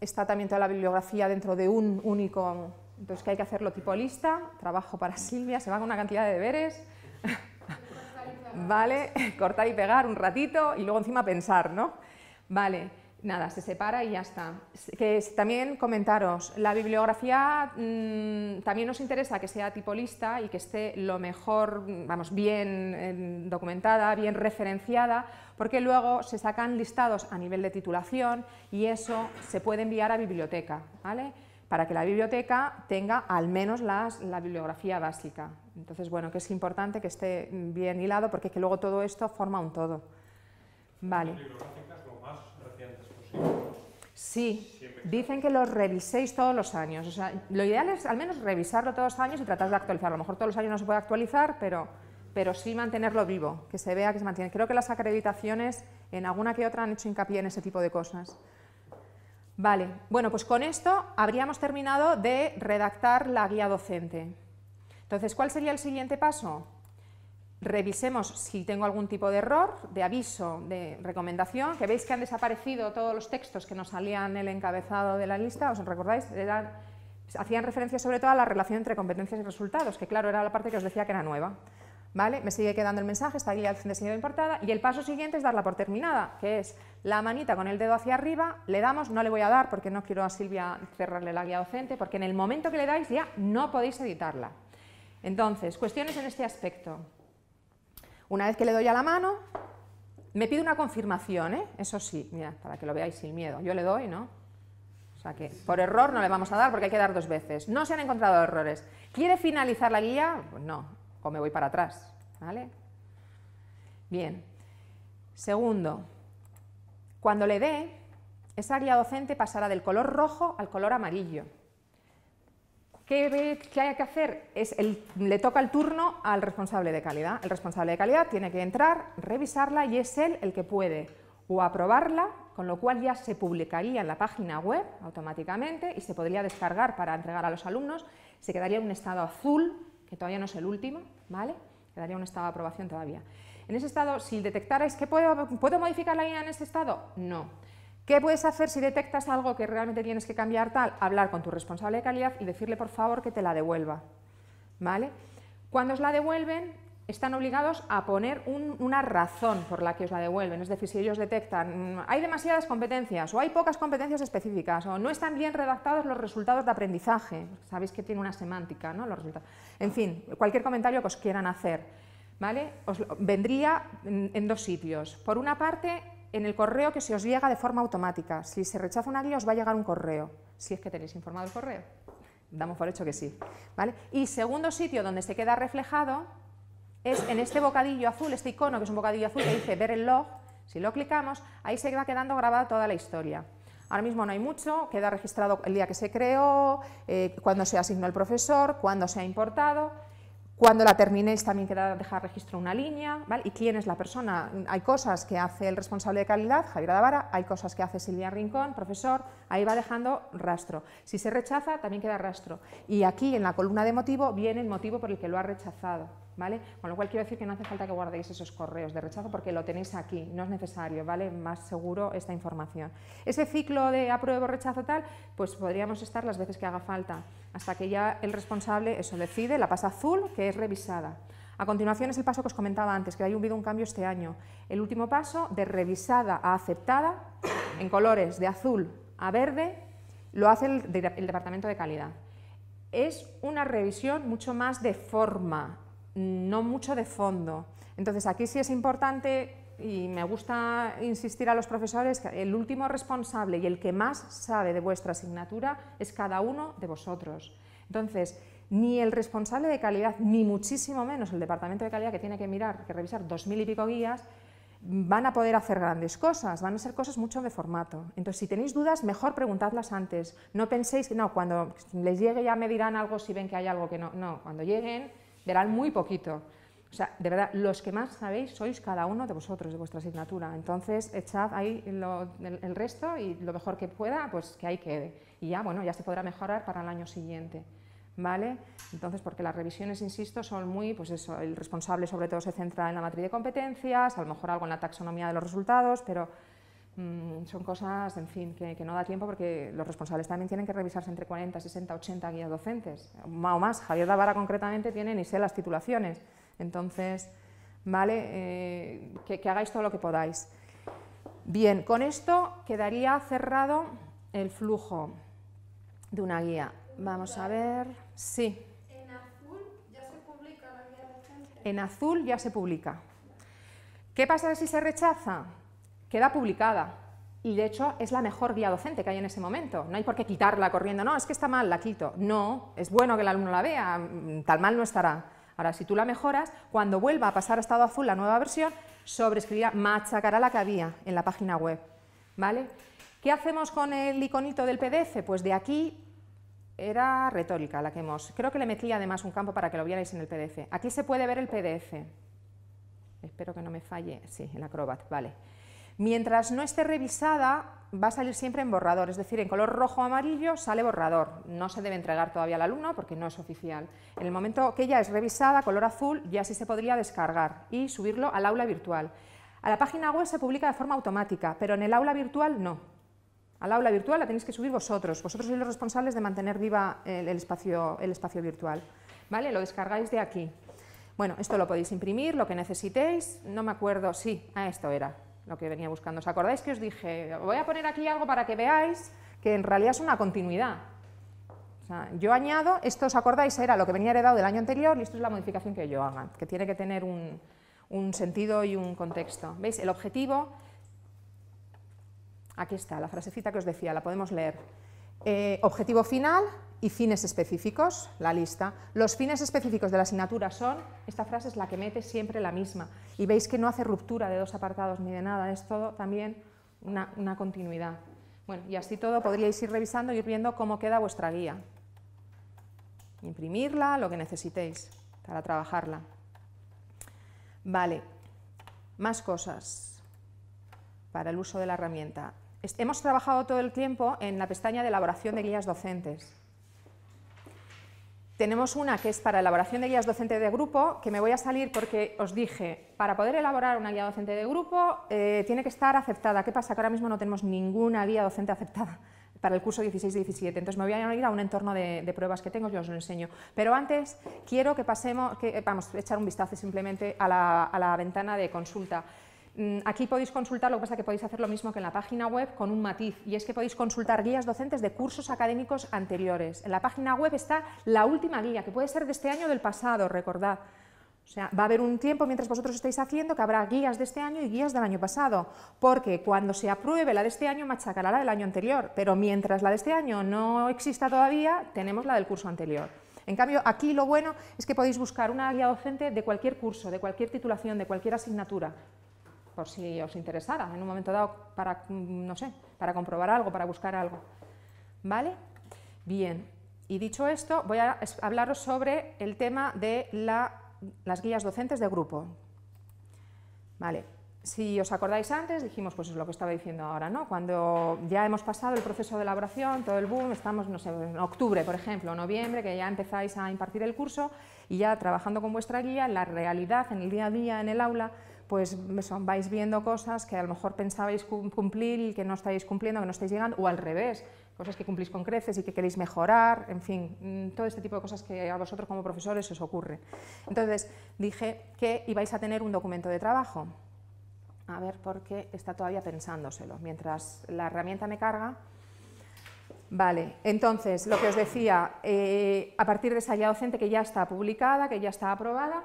está también toda la bibliografía dentro de un único, entonces que hay que hacerlo tipo lista, trabajo para Silvia, se va con una cantidad de deberes. ¿vale? *laughs* Cortar y pegar un ratito y luego encima pensar, ¿no? Vale, nada, se separa y ya está. Que también comentaros, la bibliografía mm, también nos interesa que sea tipo lista y que esté lo mejor, mm, vamos, bien em, documentada, bien referenciada, porque luego se sacan listados a nivel de titulación y eso se puede enviar a biblioteca, ¿vale? para que la biblioteca tenga al menos la bibliografía básica. Entonces, bueno, que es importante que esté bien hilado porque que luego todo esto forma un todo. Vale. Bibliográficas lo más recientes posible. Sí, dicen que los reviséis todos los años. O sea, lo ideal es al menos revisarlo todos los años y tratar de actualizarlo. A lo mejor todos los años no se puede actualizar, pero, pero sí mantenerlo vivo, que se vea que se mantiene. Creo que las acreditaciones en alguna que otra han hecho hincapié en ese tipo de cosas. Vale, bueno, pues con esto habríamos terminado de redactar la guía docente. Entonces, ¿cuál sería el siguiente paso? Revisemos si tengo algún tipo de error, de aviso, de recomendación, que veis que han desaparecido todos los textos que nos salían el encabezado de la lista, ¿os recordáis? Eran, pues, hacían referencia sobre todo a la relación entre competencias y resultados, que claro, era la parte que os decía que era nueva. ¿Vale? Me sigue quedando el mensaje, está guía de diseño importada. Y el paso siguiente es darla por terminada, que es la manita con el dedo hacia arriba, le damos, no le voy a dar porque no quiero a Silvia cerrarle la guía docente, porque en el momento que le dais ya no podéis editarla. Entonces, cuestiones en este aspecto. Una vez que le doy a la mano, me pide una confirmación, ¿eh? eso sí, mira, para que lo veáis sin miedo. Yo le doy, ¿no? O sea que por error no le vamos a dar porque hay que dar dos veces. No se han encontrado errores. ¿Quiere finalizar la guía? Pues no, o me voy para atrás, ¿vale? Bien. Segundo, cuando le dé, esa guía docente pasará del color rojo al color amarillo. ¿Qué, hay que hacer? Es le toca el turno al responsable de calidad. El responsable de calidad tiene que entrar, revisarla y es él el que puede o aprobarla, con lo cual ya se publicaría en la página web automáticamente y se podría descargar para entregar a los alumnos. Se quedaría en un estado azul que todavía no es el último, ¿vale? Quedaría un estado de aprobación todavía. En ese estado, si detectarais que puedo, puedo modificar la línea en ese estado, no. ¿Qué puedes hacer si detectas algo que realmente tienes que cambiar tal? Hablar con tu responsable de calidad y decirle por favor que te la devuelva, ¿vale? Cuando os la devuelven, están obligados a poner una razón por la que os la devuelven. Es decir, si ellos detectan mm, hay demasiadas competencias o hay pocas competencias específicas o no están bien redactados los resultados de aprendizaje, sabéis que tiene una semántica, ¿no? Los resultados. En fin, cualquier comentario que os quieran hacer, ¿vale? Os vendría en, dos sitios. Por una parte, en el correo que se os llega de forma automática. Si se rechaza una guía, os va a llegar un correo, si es que tenéis informado el correo. Damos por hecho que sí. ¿vale? Y segundo sitio donde se queda reflejado es en este bocadillo azul, este icono que es un bocadillo azul que dice ver el log, si lo clicamos, ahí se va quedando grabada toda la historia. Ahora mismo no hay mucho, queda registrado el día que se creó, eh, cuándo se asignó el profesor, cuándo se ha importado, cuando la terminéis también queda dejar registro una línea, ¿vale? Y quién es la persona. Hay cosas que hace el responsable de calidad, Javier Adavara, hay cosas que hace Silvia Rincón, profesor, ahí va dejando rastro. Si se rechaza, también queda rastro. Y aquí en la columna de motivo viene el motivo por el que lo ha rechazado. Con lo cual quiero decir que no hace falta que guardéis esos correos de rechazo porque lo tenéis aquí, no es necesario, ¿vale? Más seguro esta información. Ese ciclo de apruebo, rechazo, tal, pues podríamos estar las veces que haga falta, hasta que ya el responsable eso decide, la pasa azul, que es revisada. A continuación es el paso que os comentaba antes, que hay habido un cambio este año. El último paso, de revisada a aceptada, en colores de azul a verde, lo hace el Departamento de Calidad. Es una revisión mucho más de forma, no mucho de fondo. Entonces aquí sí es importante y me gusta insistir a los profesores que el último responsable y el que más sabe de vuestra asignatura es cada uno de vosotros. Entonces, ni el responsable de calidad, ni muchísimo menos el departamento de calidad que tiene que mirar, que revisar dos mil y pico guías, van a poder hacer grandes cosas, van a ser cosas mucho de formato. Entonces, si tenéis dudas, mejor preguntadlas antes. No penséis que no, cuando les llegue ya me dirán algo si ven que hay algo que no. No, cuando lleguen muy poquito. O sea, de verdad, los que más sabéis sois cada uno de vosotros, de vuestra asignatura. Entonces, echad ahí el, resto y lo mejor que pueda, pues que ahí quede. Y ya, bueno, ya se podrá mejorar para el año siguiente. ¿Vale? Entonces, porque las revisiones, insisto, son muy, pues eso, el responsable sobre todo se centra en la matriz de competencias, a lo mejor algo en la taxonomía de los resultados, pero Mm, son cosas, en fin, que, no da tiempo porque los responsables también tienen que revisarse entre 40, 60, 80 guías docentes, más o más. Javier Davara concretamente tiene ni sé las titulaciones. Entonces, ¿vale? Eh, que, que hagáis todo lo que podáis. Bien, con esto quedaría cerrado el flujo de una guía. Vamos a ver, sí. En azul ya se publica la guía docente. En azul ya se publica. ¿Qué pasa si se rechaza? queda publicada. Y de hecho es la mejor guía docente que hay en ese momento. No hay por qué quitarla corriendo, no, es que está mal, la quito. No, es bueno que el alumno la vea, mm, tal mal no estará. Ahora, si tú la mejoras, cuando vuelva a pasar a estado azul la nueva versión, sobrescribirá, machacará la que había en la página web. ¿Vale? ¿Qué hacemos con el iconito del PDF? Pues de aquí era retórica la que hemos... Creo que le metí además un campo para que lo vierais en el PDF. Aquí se puede ver el PDF. Espero que no me falle. Sí, el Acrobat, vale. Mientras no esté revisada, va a salir siempre en borrador, es decir, en color rojo o amarillo sale borrador. No se debe entregar todavía al alumno porque no es oficial. En el momento que ya es revisada, color azul, ya sí se podría descargar y subirlo al aula virtual. A la página web se publica de forma automática, pero en el aula virtual no. Al aula virtual la tenéis que subir vosotros. Vosotros sois los responsables de mantener viva el, espacio, el espacio virtual. ¿Vale? Lo descargáis de aquí. Bueno, esto lo podéis imprimir, lo que necesitéis. No me acuerdo, sí, a esto era lo que venía buscando. ¿Os acordáis que os dije? Voy a poner aquí algo para que veáis que en realidad es una continuidad. yo añado, esto os acordáis, era lo que venía heredado del año anterior y esto es la modificación que yo haga, que tiene que tener un, sentido y un contexto. ¿Veis? El objetivo, aquí está, la frasecita que os decía, la podemos leer. Eh, objetivo final, y fines específicos, la lista. Los fines específicos de la asignatura son, esta frase es la que mete siempre la misma, y veis que no hace ruptura de dos apartados ni de nada, es todo también una, continuidad. Bueno, y así todo podríais ir revisando y ir viendo cómo queda vuestra guía. Imprimirla, lo que necesitéis para trabajarla. Vale, más cosas para el uso de la herramienta. Hemos trabajado todo el tiempo en la pestaña de elaboración de guías docentes. Tenemos una que es para elaboración de guías docente de grupo, que me voy a salir porque os dije, para poder elaborar una guía docente de grupo eh, tiene que estar aceptada. ¿Qué pasa? Que ahora mismo no tenemos ninguna guía docente aceptada para el curso 16-17. Entonces me voy a ir a un entorno de, pruebas que tengo y os lo enseño. Pero antes quiero que pasemos, que, vamos, echar un vistazo simplemente a la, a la ventana de consulta. Mm, aquí podéis consultar, lo que pasa es que podéis hacer lo mismo que en la página web con un matiz, y es que podéis consultar guías docentes de cursos académicos anteriores. En la página web está la última guía, que puede ser de este año o del pasado, recordad. O sea, va a haber un tiempo mientras vosotros estáis haciendo que habrá guías de este año y guías del año pasado, porque cuando se apruebe la de este año machacará la del año anterior, pero mientras la de este año no exista todavía, tenemos la del curso anterior. En cambio, aquí lo bueno es que podéis buscar una guía docente de cualquier curso, de cualquier titulación, de cualquier asignatura, si os interesara en un momento dado para, no sé, para comprobar algo, para buscar algo. ¿Vale? Bien, y dicho esto, voy a hablaros sobre el tema de la, las guías docentes de grupo. Vale, si os acordáis antes, dijimos, pues es lo que estaba diciendo ahora, ¿no? Cuando ya hemos pasado el proceso de elaboración, todo el boom, estamos, no sé, en octubre, por ejemplo, noviembre, que ya empezáis a impartir el curso y ya trabajando con vuestra guía, la realidad en el día a día, en el aula, pues vais viendo cosas que a lo mejor pensabais cumplir y que no estáis cumpliendo, que no estáis llegando, o al revés, cosas que cumplís con creces y que queréis mejorar, en fin, mm, todo este tipo de cosas que a vosotros como profesores os ocurre. Entonces dije que ibais a tener un documento de trabajo. A ver, por qué está todavía pensándoselo. Mientras la herramienta me carga, Vale, entonces, lo que os decía, eh, a partir de esa guía docente que ya está publicada, que ya está aprobada,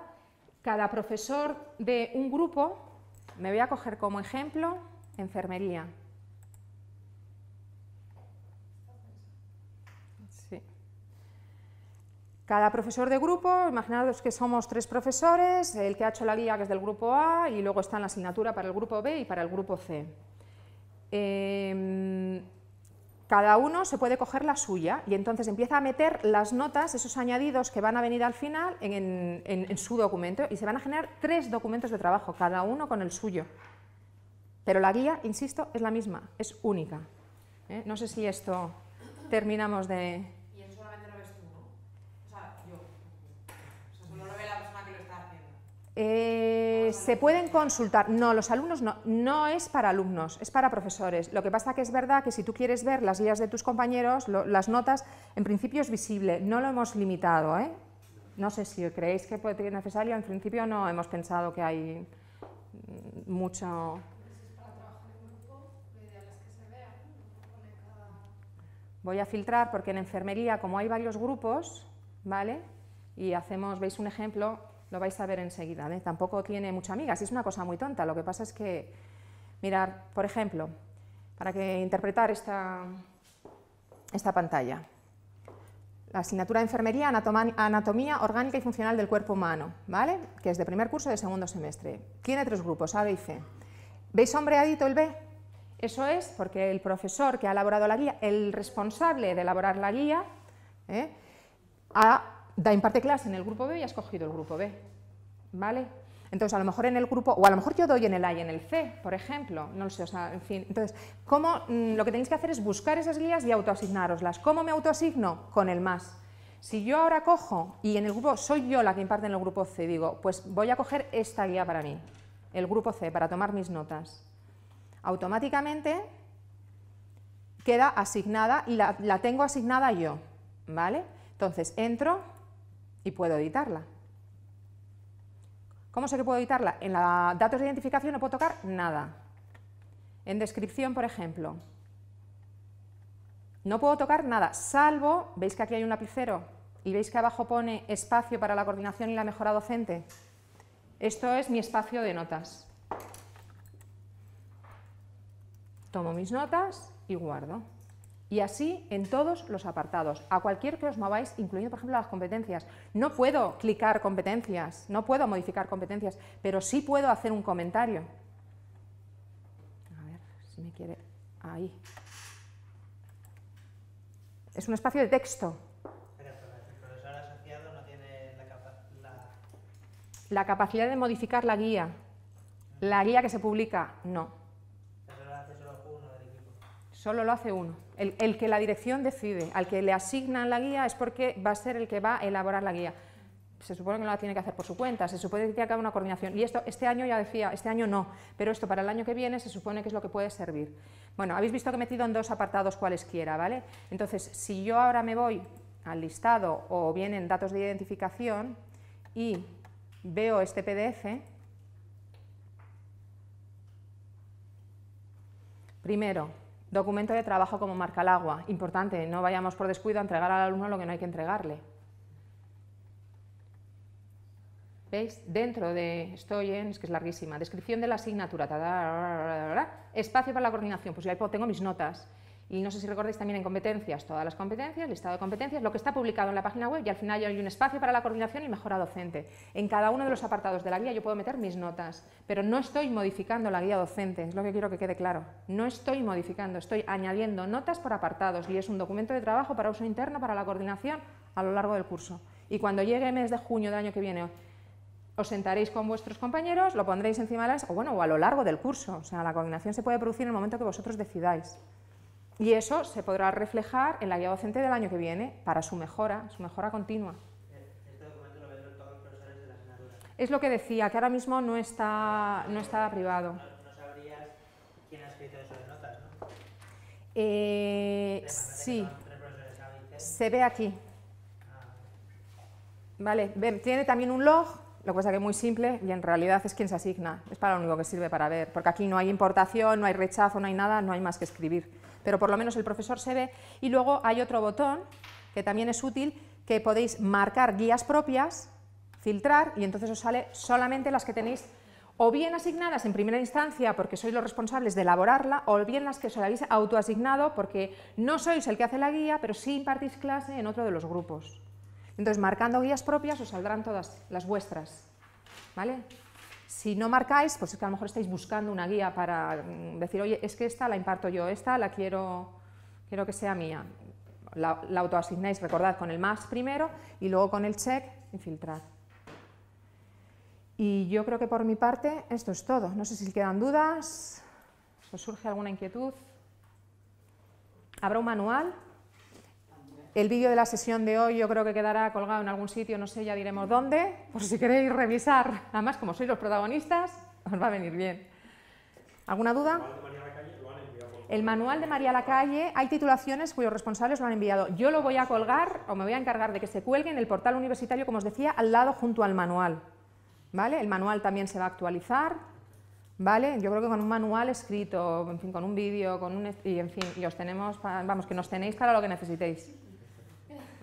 cada profesor de un grupo, me voy a coger como ejemplo enfermería. Cada profesor de grupo, imaginaos que somos tres profesores, el que ha hecho la guía que es del grupo A y luego está en la asignatura para el grupo B y para el grupo C. Em, cada uno se puede coger la suya y entonces empieza a meter las notas, esos añadidos que van a venir al final en, su documento y se van a generar tres documentos de trabajo, cada uno con el suyo. Pero la guía, insisto, es la misma, es única. ¿Eh? No sé si esto terminamos de, Eh, se pueden consultar. No, los alumnos no. No es para alumnos, es para profesores. Lo que pasa que es verdad que si tú quieres ver las guías de tus compañeros, las notas, en principio es visible. No lo hemos limitado. ¿eh? No sé si creéis que puede ser necesario. En principio no hemos pensado que hay mm, mucho. Voy a filtrar porque en enfermería, como hay varios grupos, ¿vale? Y hacemos, veis un ejemplo, lo vais a ver enseguida. ¿eh? Tampoco tiene mucha amiga, es una cosa muy tonta. Lo que pasa es que, mirar, por ejemplo, para que interpretar esta, esta pantalla, la asignatura de Enfermería, Anatomía Orgánica y Funcional del Cuerpo Humano, ¿vale? que es de primer curso de segundo semestre. Tiene tres grupos, A, B y C. ¿Veis sombreadito el B? Eso es porque el profesor que ha elaborado la guía, el responsable de elaborar la guía, ha ¿eh? da imparte clase en el grupo B y has cogido el grupo B, ¿vale? Entonces, a lo mejor en el grupo, o a lo mejor yo doy en el A y en el C, por ejemplo, no lo sé, o sea, en fin. Entonces, ¿cómo, mm, lo que tenéis que hacer es buscar esas guías y autoasignároslas. ¿Cómo me autoasigno? Con el más. Si yo ahora cojo, y en el grupo, soy yo la que imparte en el grupo C, digo, pues voy a coger esta guía para mí, el grupo C, para tomar mis notas. Automáticamente queda asignada y la, la tengo asignada yo, ¿vale? Entonces, entro y puedo editarla. ¿Cómo sé que puedo editarla? En la datos de identificación no puedo tocar nada. En descripción, por ejemplo, no puedo tocar nada, salvo, veis que aquí hay un lapicero y veis que abajo pone espacio para la coordinación y la mejora docente. Esto es mi espacio de notas. Tomo mis notas y guardo. Y así en todos los apartados, a cualquier que os mováis, incluyendo por ejemplo las competencias. No puedo clicar competencias, no puedo modificar competencias, pero sí puedo hacer un comentario. A ver si me quiere... Ahí. Es un espacio de texto. el profesor asociado no tiene la, capacidad de modificar la guía. La guía que se publica, no. uno del equipo. Solo lo hace uno. El, que la dirección decide, al que le asignan la guía es porque va a ser el que va a elaborar la guía. Se supone que no la tiene que hacer por su cuenta, se supone que tiene que haber una coordinación. Y esto, este año ya decía, este año no, pero esto para el año que viene se supone que es lo que puede servir. Bueno, habéis visto que he metido en dos apartados cualesquiera, ¿vale? Entonces, si yo ahora me voy al listado o vienen datos de identificación y veo este PDF, primero, Documento de trabajo como marca el agua. Importante, no vayamos por descuido a entregar al alumno lo que no hay que entregarle. ¿Veis? Dentro de estoy en, es que es larguísima, descripción de la asignatura, espacio para la coordinación, pues ahí tengo mis notas. Y no sé si recordáis también en competencias, todas las competencias, listado de competencias, lo que está publicado en la página web y al final hay un espacio para la coordinación y mejora docente. En cada uno de los apartados de la guía yo puedo meter mis notas, pero no estoy modificando la guía docente, es lo que quiero que quede claro. No estoy modificando, estoy añadiendo notas por apartados y es un documento de trabajo para uso interno para la coordinación a lo largo del curso. Y cuando llegue el mes de junio del año que viene, os sentaréis con vuestros compañeros, lo pondréis encima de las, o bueno, o a lo largo del curso. O sea, la coordinación se puede producir en el momento que vosotros decidáis. Y eso se podrá reflejar en la guía docente del año que viene para su mejora, su mejora continua. Es lo que decía, que ahora mismo no está, no está privado. No, sabrías quién ha escrito eso notas, ¿no? Eh, sí, se ve aquí. Ah. Vale, tiene también un log lo que pasa que es muy simple y en realidad es quien se asigna, es para lo único que sirve para ver, porque aquí no hay importación, no hay rechazo, no hay nada, no hay más que escribir pero por lo menos el profesor se ve. Y luego hay otro botón que también es útil, que podéis marcar guías propias, filtrar, y entonces os sale solamente las que tenéis o bien asignadas en primera instancia porque sois los responsables de elaborarla, o bien las que os habéis autoasignado porque no sois el que hace la guía, pero sí impartís clase en otro de los grupos. Entonces, marcando guías propias os saldrán todas las vuestras. ¿Vale? Si no marcáis, pues es que a lo mejor estáis buscando una guía para mm, decir, oye, es que esta la imparto yo, esta la quiero, quiero que sea mía. La, la autoasignáis, recordad, con el más primero y luego con el check, infiltrar. Y yo creo que por mi parte esto es todo. No sé si quedan dudas, os surge alguna inquietud. ¿Habrá un manual? El vídeo de la sesión de hoy yo creo que quedará colgado en algún sitio, no sé, ya diremos dónde, por si queréis revisar. Además, como sois los protagonistas, os va a venir bien. ¿Alguna duda? El manual de María la Calle, hay titulaciones cuyos responsables lo han enviado. Yo lo voy a colgar o me voy a encargar de que se cuelgue en el portal universitario, como os decía, al lado junto al manual. ¿Vale? El manual también se va a actualizar. ¿Vale? Yo creo que con un manual escrito, en fin, con un vídeo, con un y en fin, y os tenemos, vamos, que nos tenéis para lo que necesitéis.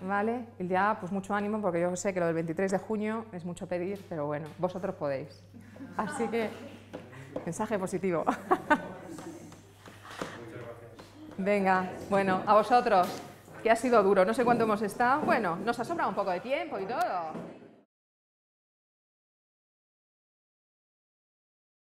¿vale? Y ya, pues mucho ánimo, porque yo sé que lo del 23 de junio es mucho pedir, pero bueno, vosotros podéis. Así que, mensaje positivo. *laughs* Venga, bueno, a vosotros, que ha sido duro, no sé cuánto hemos estado. Bueno, nos ha sobrado un poco de tiempo y todo.